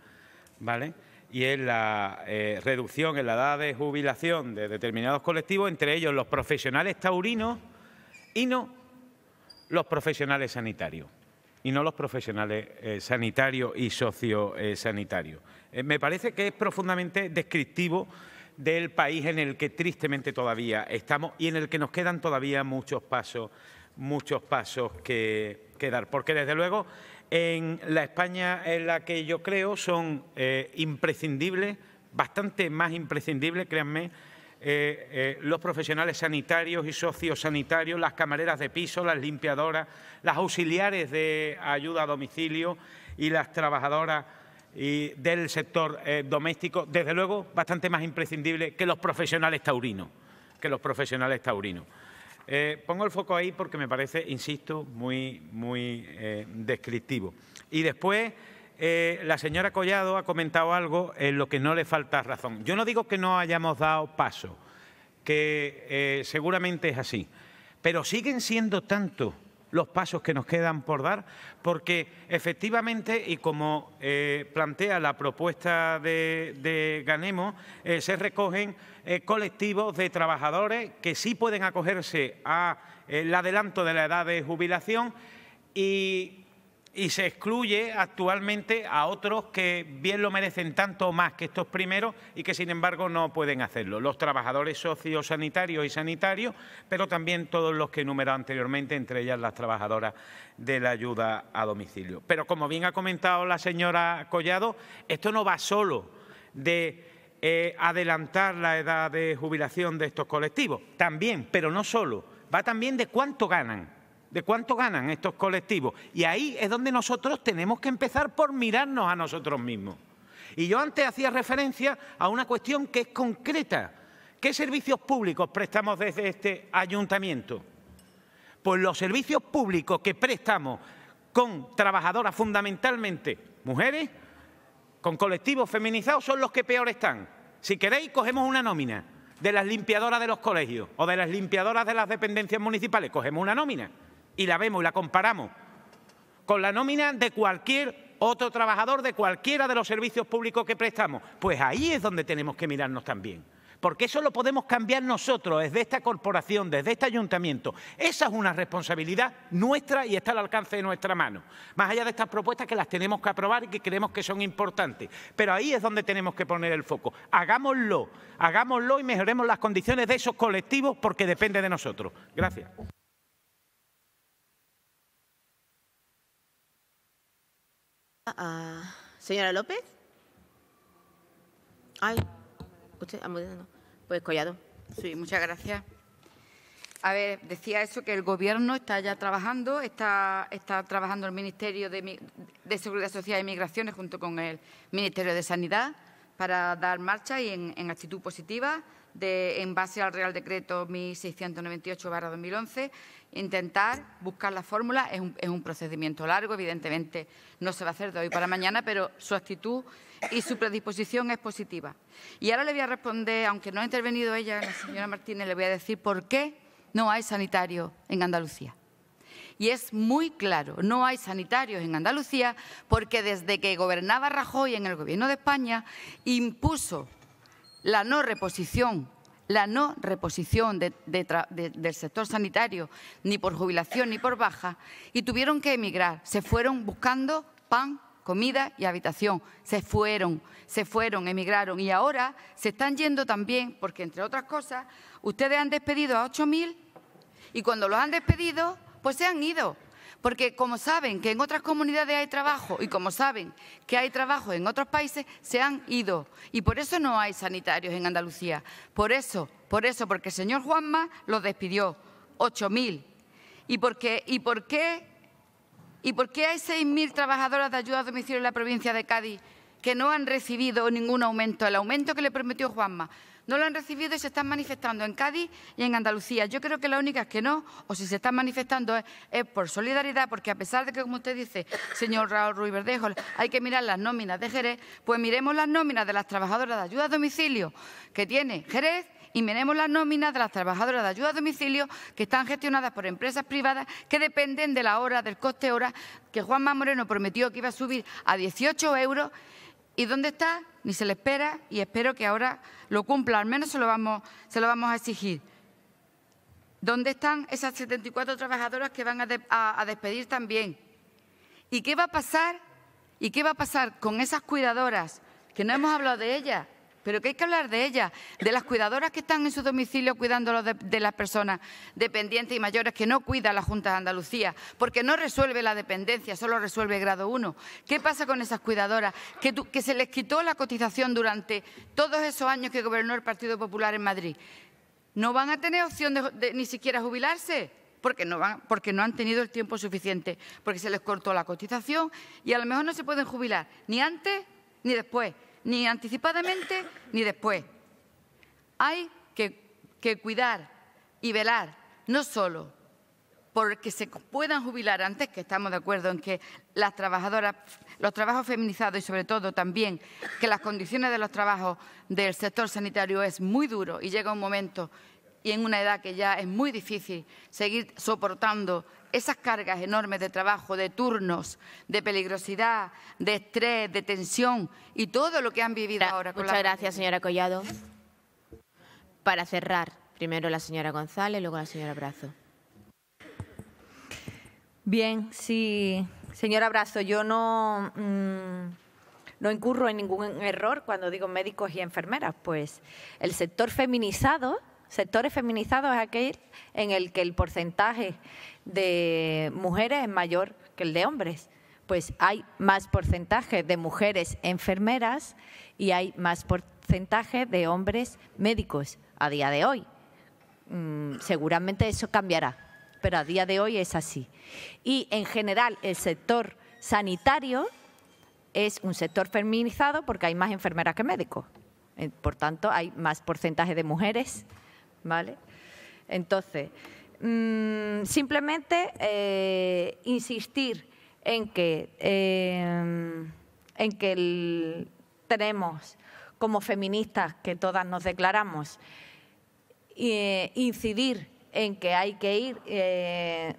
¿vale? Y es la eh, reducción en la edad de jubilación de determinados colectivos, entre ellos los profesionales taurinos y no los profesionales sanitarios y no los profesionales eh, sanitarios y sociosanitarios. Eh, me parece que es profundamente descriptivo del país en el que tristemente todavía estamos y en el que nos quedan todavía muchos pasos, muchos pasos que, dar. Porque desde luego en la España en la que yo creo son eh, imprescindibles, bastante más imprescindibles, créanme, eh, eh, los profesionales sanitarios y sociosanitarios, las camareras de piso, las limpiadoras, las auxiliares de ayuda a domicilio y las trabajadoras y del sector eh, doméstico, desde luego bastante más imprescindible que los profesionales taurinos, que los profesionales taurinos. Eh, pongo el foco ahí porque me parece, insisto, muy, muy eh, descriptivo. Y después, la señora Collado ha comentado algo en lo que no le falta razón. Yo no digo que no hayamos dado paso, que seguramente es así, pero siguen siendo tantos los pasos que nos quedan por dar, porque efectivamente, y como eh, plantea la propuesta de, de Ganemos, eh, se recogen eh, colectivos de trabajadores que sí pueden acogerse al adelanto de la edad de jubilación y y se excluye actualmente a otros que bien lo merecen tanto más que estos primeros y que sin embargo no pueden hacerlo. Los trabajadores sociosanitarios y sanitarios, pero también todos los que he numerado anteriormente, entre ellas las trabajadoras de la ayuda a domicilio. Pero como bien ha comentado la señora Collado, esto no va solo de eh, adelantar la edad de jubilación de estos colectivos, también, pero no solo, va también de cuánto ganan de cuánto ganan estos colectivos. Y ahí es donde nosotros tenemos que empezar por mirarnos a nosotros mismos. Y yo antes hacía referencia a una cuestión que es concreta. ¿Qué servicios públicos prestamos desde este ayuntamiento? Pues los servicios públicos que prestamos con trabajadoras fundamentalmente mujeres, con colectivos feminizados, son los que peor están. Si queréis, cogemos una nómina de las limpiadoras de los colegios o de las limpiadoras de las dependencias municipales, cogemos una nómina y la vemos y la comparamos con la nómina de cualquier otro trabajador de cualquiera de los servicios públicos que prestamos, pues ahí es donde tenemos que mirarnos también. Porque eso lo podemos cambiar nosotros desde esta corporación, desde este ayuntamiento. Esa es una responsabilidad nuestra y está al alcance de nuestra mano. Más allá de estas propuestas que las tenemos que aprobar y que creemos que son importantes. Pero ahí es donde tenemos que poner el foco. Hagámoslo, hagámoslo y mejoremos las condiciones de esos colectivos porque depende de nosotros. Gracias. Señora López. Ay, usted, ah, pues Collado. Sí, muchas gracias. A ver, decía eso que el Gobierno está ya trabajando, está, trabajando el Ministerio de, Seguridad Social y e Migraciones junto con el Ministerio de Sanidad para dar marcha y en actitud positiva en base al Real Decreto 1698-2011, intentar buscar la fórmula. Es un, procedimiento largo, evidentemente no se va a hacer de hoy para mañana, pero su actitud y su predisposición es positiva. Y ahora le voy a responder, aunque no ha intervenido ella, la señora Martínez, le voy a decir por qué no hay sanitario en Andalucía. Y es muy claro, no hay sanitarios en Andalucía porque desde que gobernaba Rajoy en el Gobierno de España impuso la no reposición la no reposición del sector sanitario, ni por jubilación ni por baja, y tuvieron que emigrar. Se fueron buscando pan, comida y habitación. Se fueron, se fueron, emigraron. Y ahora se están yendo también, porque entre otras cosas, ustedes han despedido a 8.000 y cuando los han despedido, pues se han ido. Porque como saben que en otras comunidades hay trabajo y como saben que hay trabajo en otros países, se han ido. Y por eso no hay sanitarios en Andalucía. Por eso, por eso, porque el señor Juanma los despidió, 8.000. ¿Y por ¿Y por qué? ¿Y por qué hay 6.000 trabajadoras de ayuda a domicilio en la provincia de Cádiz que no han recibido ningún aumento, el aumento que le prometió Juanma. No lo han recibido y se están manifestando en Cádiz y en Andalucía. Yo creo que la única es que no, o si se están manifestando, es, por solidaridad, porque a pesar de que, como usted dice, señor Raúl Ruiz Verdejo, hay que mirar las nóminas de Jerez, pues miremos las nóminas de las trabajadoras de ayuda a domicilio que tiene Jerez y miremos las nóminas de las trabajadoras de ayuda a domicilio que están gestionadas por empresas privadas que dependen de la hora, del coste hora, que Juanma Moreno prometió que iba a subir a 18 euros ¿Y dónde está? Ni se le espera y espero que ahora lo cumpla, al menos se lo vamos, a exigir. ¿Dónde están esas 74 trabajadoras que van a, a despedir también? ¿Y qué va a pasar? ¿Y qué va a pasar con esas cuidadoras? Que no hemos hablado de ellas, pero que hay que hablar de ellas, de las cuidadoras que están en su domicilio cuidando de, las personas dependientes y mayores que no cuida la Junta de Andalucía, porque no resuelve la dependencia, solo resuelve grado 1. ¿Qué pasa con esas cuidadoras? Que, se les quitó la cotización durante todos esos años que gobernó el Partido Popular en Madrid. No van a tener opción de, ni siquiera jubilarse. Porque no, porque no han tenido el tiempo suficiente, porque se les cortó la cotización y a lo mejor no se pueden jubilar ni antes ni después ni anticipadamente ni después. Hay que, cuidar y velar no solo porque se puedan jubilar antes, que estamos de acuerdo en que las trabajadoras, los trabajos feminizados y sobre todo también que las condiciones de los trabajos del sector sanitario es muy duro y llega un momento y en una edad que ya es muy difícil seguir soportando esas cargas enormes de trabajo, de turnos, de peligrosidad, de estrés, de tensión y todo lo que han vivido ahora. Con muchas gracias, señora Collado. Para cerrar, primero la señora González, luego la señora Brazo. Bien, sí, señora Brazo, yo no, mm, no incurro en ningún error cuando digo médicos y enfermeras, pues el sector feminizado Sectores feminizados es aquel en el que el porcentaje de mujeres es mayor que el de hombres. Pues hay más porcentaje de mujeres enfermeras y hay más porcentaje de hombres médicos a día de hoy. Mm, seguramente eso cambiará, pero a día de hoy es así. Y en general el sector sanitario es un sector feminizado porque hay más enfermeras que médicos. Eh, por tanto, hay más porcentaje de mujeres ¿vale? Entonces, mm, simplemente eh, insistir en que, eh, en que tenemos como feministas que todas nos declaramos, eh, incidir en que hay que ir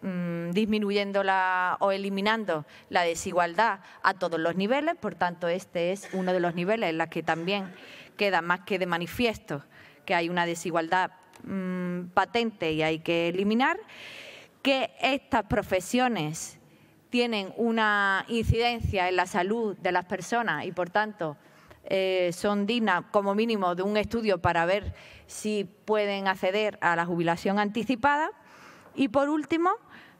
mm, disminuyendo la, o eliminando la desigualdad a todos los niveles. Por tanto, este es uno de los niveles en los que también queda más que de manifiesto que hay una desigualdad Mm, patente y hay que eliminar, que estas profesiones tienen una incidencia en la salud de las personas y, por tanto, eh, son dignas como mínimo de un estudio para ver si pueden acceder a la jubilación anticipada. Y, por último,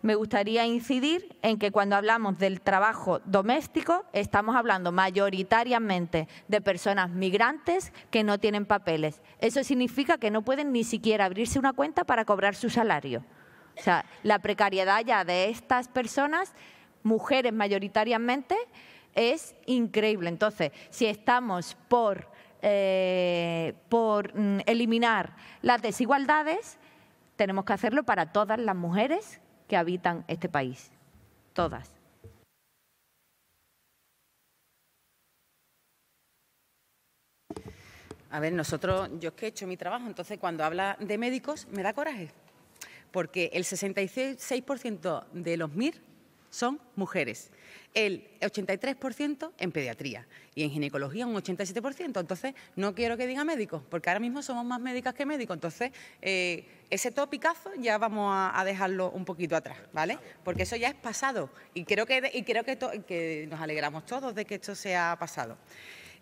me gustaría incidir en que cuando hablamos del trabajo doméstico estamos hablando mayoritariamente de personas migrantes que no tienen papeles. Eso significa que no pueden ni siquiera abrirse una cuenta para cobrar su salario. O sea, la precariedad ya de estas personas, mujeres mayoritariamente, es increíble. Entonces, si estamos por, eh, por mm, eliminar las desigualdades, tenemos que hacerlo para todas las mujeres que habitan este país. Todas. A ver, nosotros, yo es que he hecho mi trabajo, entonces cuando habla de médicos me da coraje, porque el 66% de los MIR son mujeres el 83% en pediatría y en ginecología un 87%. Entonces, no quiero que diga médico, porque ahora mismo somos más médicas que médicos. Entonces, eh, ese topicazo ya vamos a, dejarlo un poquito atrás, ¿vale? Porque eso ya es pasado y creo que, y que, que nos alegramos todos de que esto sea pasado.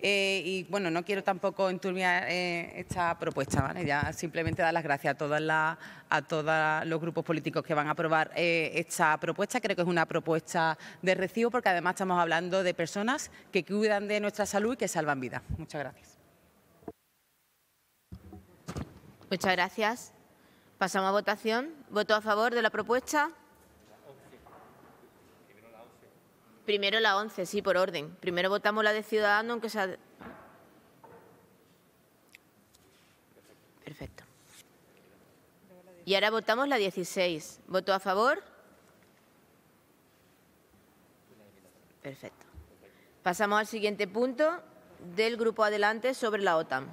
Eh, y bueno, no quiero tampoco enturbiar eh, esta propuesta, ¿vale? Ya simplemente dar las gracias a todos los grupos políticos que van a aprobar eh, esta propuesta. Creo que es una propuesta de recibo porque además estamos hablando de personas que cuidan de nuestra salud y que salvan vidas. Muchas gracias. Muchas gracias. Pasamos a votación. ¿Voto a favor de la propuesta? Primero la 11, sí, por orden. Primero votamos la de Ciudadanos, aunque sea... Perfecto. Y ahora votamos la 16. ¿Voto a favor? Perfecto. Pasamos al siguiente punto del Grupo Adelante sobre la OTAN.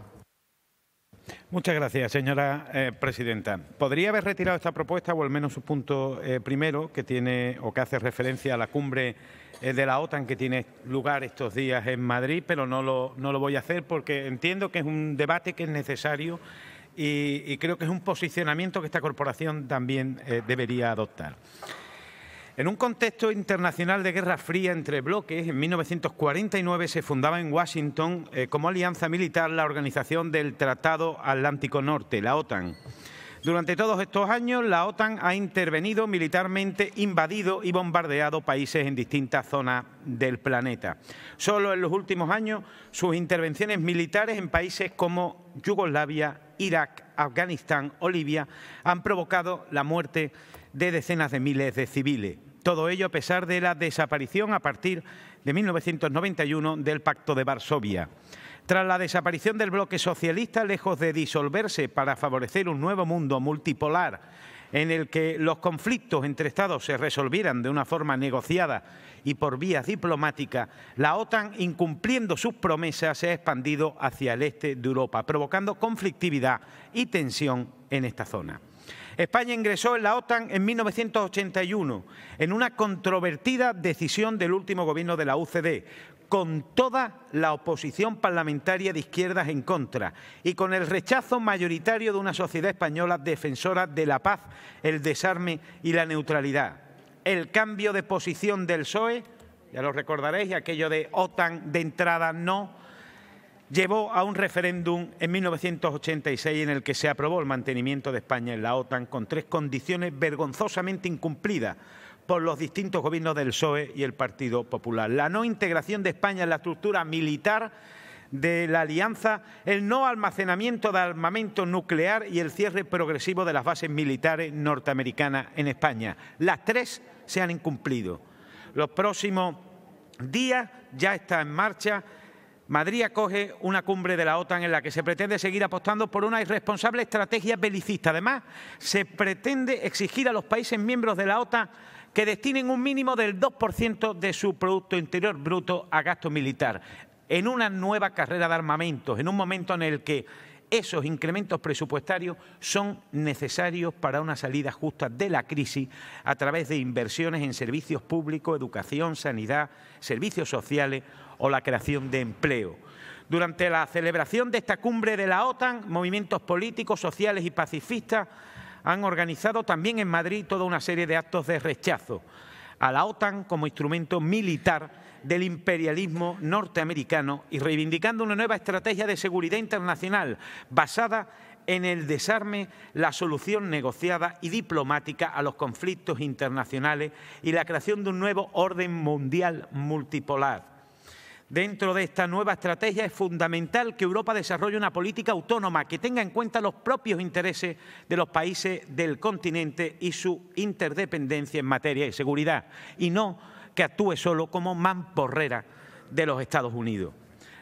Muchas gracias, señora eh, presidenta. Podría haber retirado esta propuesta o al menos su punto eh, primero, que tiene o que hace referencia a la cumbre de la OTAN que tiene lugar estos días en Madrid, pero no lo, voy a hacer porque entiendo que es un debate que es necesario y, creo que es un posicionamiento que esta corporación también eh, debería adoptar. En un contexto internacional de guerra fría entre bloques, en 1949 se fundaba en Washington eh, como alianza militar la Organización del Tratado Atlántico Norte, la OTAN. Durante todos estos años, la OTAN ha intervenido militarmente, invadido y bombardeado países en distintas zonas del planeta. Solo en los últimos años, sus intervenciones militares en países como Yugoslavia, Irak, Afganistán o Libia han provocado la muerte de decenas de miles de civiles. Todo ello a pesar de la desaparición a partir de 1991 del Pacto de Varsovia. Tras la desaparición del bloque socialista, lejos de disolverse para favorecer un nuevo mundo multipolar en el que los conflictos entre Estados se resolvieran de una forma negociada y por vías diplomáticas, la OTAN, incumpliendo sus promesas, se ha expandido hacia el este de Europa, provocando conflictividad y tensión en esta zona. España ingresó en la OTAN en 1981, en una controvertida decisión del último gobierno de la UCD, con toda la oposición parlamentaria de izquierdas en contra y con el rechazo mayoritario de una sociedad española defensora de la paz, el desarme y la neutralidad. El cambio de posición del PSOE, ya lo recordaréis, aquello de OTAN de entrada no, llevó a un referéndum en 1986 en el que se aprobó el mantenimiento de España en la OTAN con tres condiciones vergonzosamente incumplidas por los distintos gobiernos del PSOE y el Partido Popular. La no integración de España en la estructura militar de la alianza, el no almacenamiento de armamento nuclear y el cierre progresivo de las bases militares norteamericanas en España. Las tres se han incumplido. Los próximos días ya está en marcha Madrid acoge una cumbre de la OTAN en la que se pretende seguir apostando por una irresponsable estrategia belicista. Además, se pretende exigir a los países miembros de la OTAN que destinen un mínimo del 2% de su Producto Interior Bruto a gasto militar, en una nueva carrera de armamentos, en un momento en el que esos incrementos presupuestarios son necesarios para una salida justa de la crisis a través de inversiones en servicios públicos, educación, sanidad, servicios sociales o la creación de empleo. Durante la celebración de esta cumbre de la OTAN, movimientos políticos, sociales y pacifistas han organizado también en Madrid toda una serie de actos de rechazo a la OTAN como instrumento militar del imperialismo norteamericano y reivindicando una nueva estrategia de seguridad internacional basada en el desarme, la solución negociada y diplomática a los conflictos internacionales y la creación de un nuevo orden mundial multipolar Dentro de esta nueva estrategia es fundamental que Europa desarrolle una política autónoma que tenga en cuenta los propios intereses de los países del continente y su interdependencia en materia de seguridad, y no que actúe solo como mamporrera de los Estados Unidos.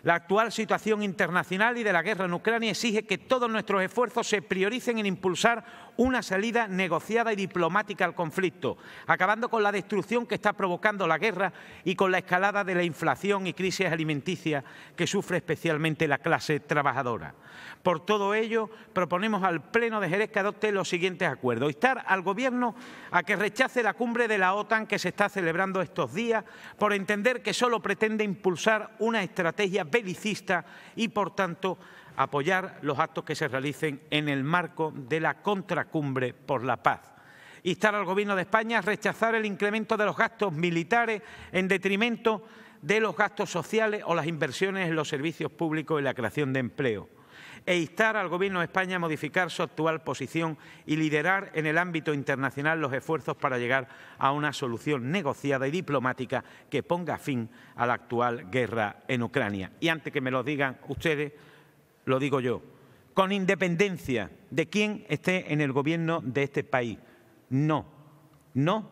La actual situación internacional y de la guerra en Ucrania exige que todos nuestros esfuerzos se prioricen en impulsar una salida negociada y diplomática al conflicto, acabando con la destrucción que está provocando la guerra y con la escalada de la inflación y crisis alimenticia que sufre especialmente la clase trabajadora. Por todo ello, proponemos al Pleno de Jerez que adopte los siguientes acuerdos. Instar al Gobierno a que rechace la cumbre de la OTAN que se está celebrando estos días por entender que solo pretende impulsar una estrategia belicista y, por tanto, apoyar los actos que se realicen en el marco de la contracumbre por la paz. Instar al Gobierno de España a rechazar el incremento de los gastos militares en detrimento de los gastos sociales o las inversiones en los servicios públicos y la creación de empleo e instar al Gobierno de España a modificar su actual posición y liderar en el ámbito internacional los esfuerzos para llegar a una solución negociada y diplomática que ponga fin a la actual guerra en Ucrania. Y antes que me lo digan ustedes, lo digo yo, con independencia de quién esté en el gobierno de este país. No, no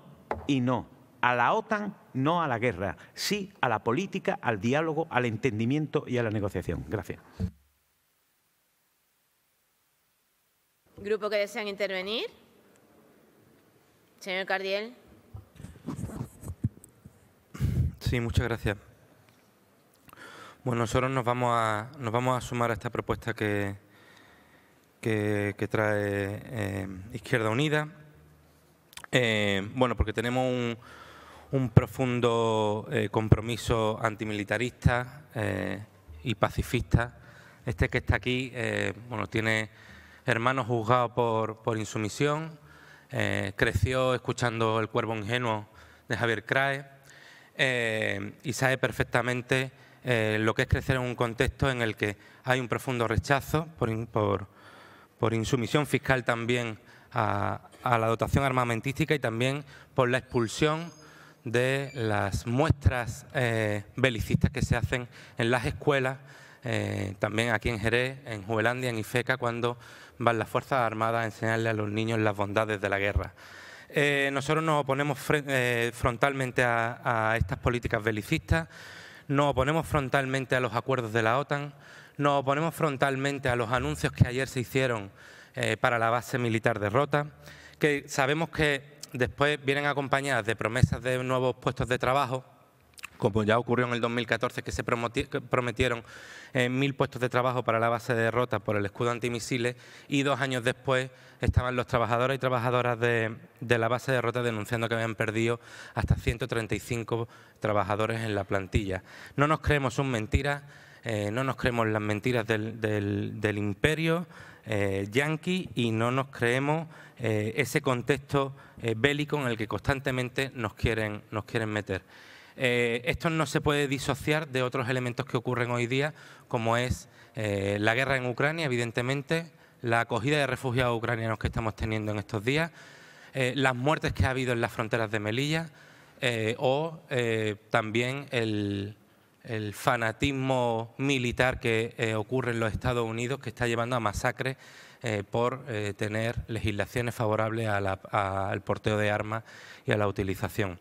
y no. A la OTAN, no a la guerra. Sí a la política, al diálogo, al entendimiento y a la negociación. Gracias. Grupo que desean intervenir. Señor Cardiel. Sí, muchas gracias. Bueno, nosotros nos vamos a, sumar a esta propuesta que, que, trae eh, Izquierda Unida. Eh, bueno, porque tenemos un, profundo eh, compromiso antimilitarista y pacifista. Este que está aquí, bueno, tiene hermanos juzgados por, por insumisión, creció escuchando El cuervo ingenuo de Javier Crae y sabe perfectamente eh, lo que es crecer en un contexto en el que hay un profundo rechazo por, por, insumisión fiscal también a, la dotación armamentística y también por la expulsión de las muestras eh, belicistas que se hacen en las escuelas, eh, también aquí en Jerez, en Juelandia, en Ifeca, cuando van las Fuerzas Armadas a enseñarle a los niños las bondades de la guerra. nosotros nos oponemos frontalmente a estas políticas belicistas. Nos oponemos frontalmente a los acuerdos de la OTAN, nos oponemos frontalmente a los anuncios que ayer se hicieron eh, para la base militar de Rota, que sabemos que después vienen acompañadas de promesas de nuevos puestos de trabajo, como ya ocurrió en el 2014, que se prometieron eh, mil puestos de trabajo para la base de derrota por el escudo antimisiles y dos años después estaban los trabajadores y trabajadoras de, la base de derrota denunciando que habían perdido hasta 135 trabajadores en la plantilla. No nos creemos son mentiras, eh, no nos creemos las mentiras del, imperio eh, yanqui y no nos creemos eh, ese contexto bélico en el que constantemente nos quieren, nos quieren meter. Eh, esto no se puede disociar de otros elementos que ocurren hoy día, como es eh, la guerra en Ucrania, evidentemente, la acogida de refugiados ucranianos que estamos teniendo en estos días, eh, las muertes que ha habido en las fronteras de Melilla o también el, fanatismo militar que ocurre en los Estados Unidos que está llevando a masacres por tener legislaciones favorables al porteo de armas y a la utilización.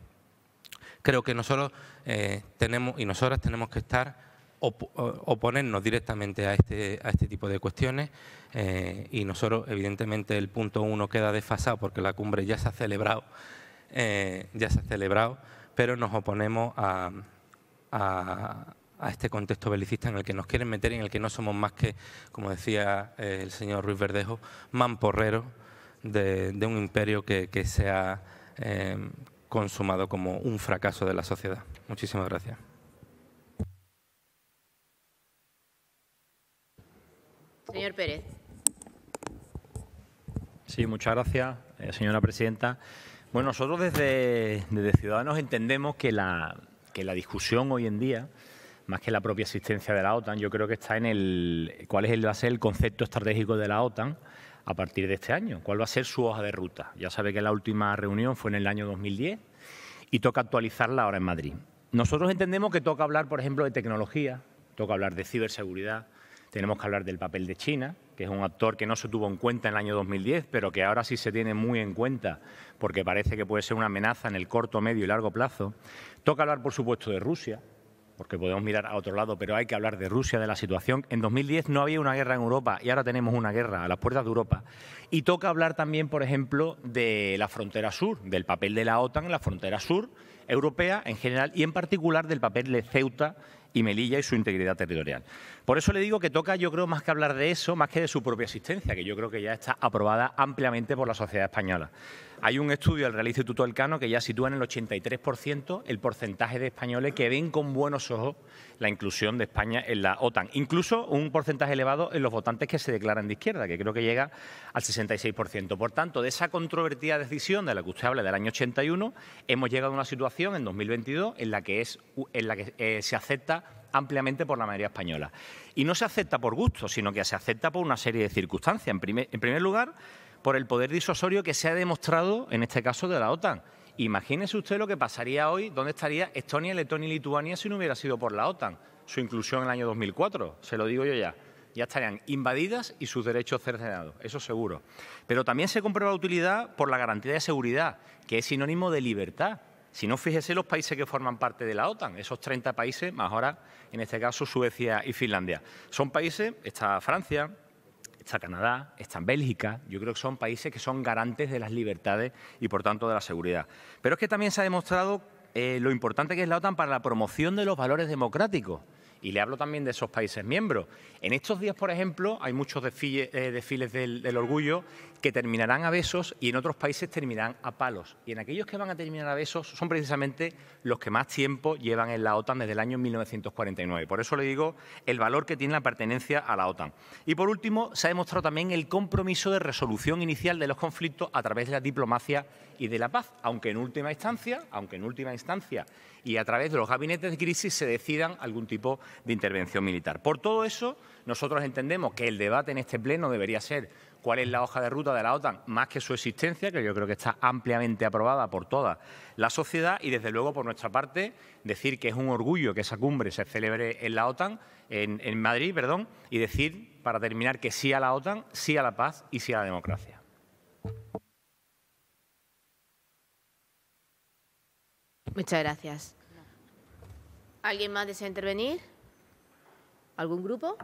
Creo que nosotros eh, tenemos y nosotras tenemos que estar oponernos directamente a este, a este tipo de cuestiones eh, y nosotros evidentemente el punto uno queda desfasado porque la cumbre ya se ha celebrado, eh, ya se ha celebrado, pero nos oponemos a, este contexto belicista en el que nos quieren meter y en el que no somos más que, como decía el señor Ruiz Verdejo, mamporreros de, un imperio que, que se ha consumado como un fracaso de la sociedad. Muchísimas gracias. Señor Pérez. Sí, muchas gracias, eh, señora presidenta. Bueno, nosotros desde, Ciudadanos entendemos que la, la discusión hoy en día, más que la propia existencia de la OTAN, yo creo que está en el cuál es el, va a ser el concepto estratégico de la OTAN a partir de este año. ¿Cuál va a ser su hoja de ruta? Ya sabe que la última reunión fue en el año 2010 y toca actualizarla ahora en Madrid. Nosotros entendemos que toca hablar, por ejemplo, de tecnología, toca hablar de ciberseguridad, tenemos que hablar del papel de China, que es un actor que no se tuvo en cuenta en el año 2010, pero que ahora sí se tiene muy en cuenta porque parece que puede ser una amenaza en el corto, medio y largo plazo. Toca hablar, por supuesto, de Rusia, porque podemos mirar a otro lado, pero hay que hablar de Rusia, de la situación. En 2010 no había una guerra en Europa y ahora tenemos una guerra a las puertas de Europa. Y toca hablar también, por ejemplo, de la frontera sur, del papel de la OTAN en la frontera sur europea en general y en particular del papel de Ceuta y Melilla y su integridad territorial. Por eso le digo que toca, yo creo, más que hablar de eso, más que de su propia existencia, que yo creo que ya está aprobada ampliamente por la sociedad española. Hay un estudio del Real Instituto Elcano que ya sitúa en el 83% el porcentaje de españoles que ven con buenos ojos la inclusión de España en la OTAN. Incluso un porcentaje elevado en los votantes que se declaran de izquierda, que creo que llega al 66%. Por tanto, de esa controvertida decisión de la que usted habla del año 81, hemos llegado a una situación en 2022 en la que, es, en la que eh, se acepta ampliamente por la mayoría española. Y no se acepta por gusto, sino que se acepta por una serie de circunstancias. en primer, lugar, por el poder disuasorio que se ha demostrado en este caso de la OTAN. Imagínese usted lo que pasaría hoy, dónde estaría Estonia, Letonia y Lituania si no hubiera sido por la OTAN, su inclusión en el año 2004, se lo digo yo ya. Ya estarían invadidas y sus derechos cercenados, eso seguro. Pero también se comprueba la utilidad por la garantía de seguridad, que es sinónimo de libertad. Si no, fíjese los países que forman parte de la OTAN, esos 30 países, más ahora, en este caso, Suecia y Finlandia. Son países, está Francia, está Canadá, está Bélgica. Yo creo que son países que son garantes de las libertades y, por tanto, de la seguridad. Pero es que también se ha demostrado eh, lo importante que es la OTAN para la promoción de los valores democráticos. Y le hablo también de esos países miembros. En estos días, por ejemplo, hay muchos eh, desfiles, del, del, orgullo que terminarán a besos y en otros países terminarán a palos. Y en aquellos que van a terminar a besos son precisamente los que más tiempo llevan en la OTAN desde el año 1949. Por eso le digo el valor que tiene la pertenencia a la OTAN. Y por último, se ha demostrado también el compromiso de resolución inicial de los conflictos a través de la diplomacia y de la paz, aunque en última instancia, aunque en última instancia y a través de los gabinetes de crisis se decidan algún tipo de intervención militar. Por todo eso, nosotros entendemos que el debate en este pleno debería ser cuál es la hoja de ruta de la OTAN, más que su existencia, que yo creo que está ampliamente aprobada por toda la sociedad, y desde luego por nuestra parte decir que es un orgullo que esa cumbre se celebre en la OTAN, en, Madrid, perdón, y decir, para terminar, que sí a la OTAN, sí a la paz y sí a la democracia. Muchas gracias. ¿Alguien más desea intervenir? ¿Algún grupo?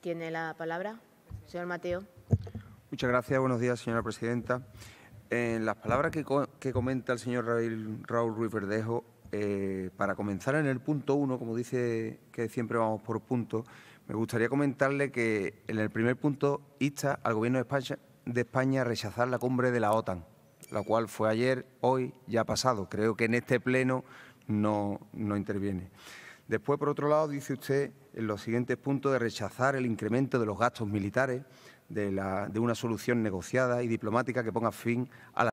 Tiene la palabra. Señor Mateo. Muchas gracias. Buenos días, señora presidenta. En las palabras que, que comenta el señor Raúl, Ruiz Verdejo, eh, para comenzar en el punto uno, como dice que siempre vamos por puntos, me gustaría comentarle que en el primer punto insta al Gobierno de España, de España a rechazar la cumbre de la OTAN la cual fue ayer, hoy, ya pasado. Creo que en este pleno no, no interviene. Después, por otro lado, dice usted en los siguientes puntos de rechazar el incremento de los gastos militares, de, de una solución negociada y diplomática que ponga fin a la.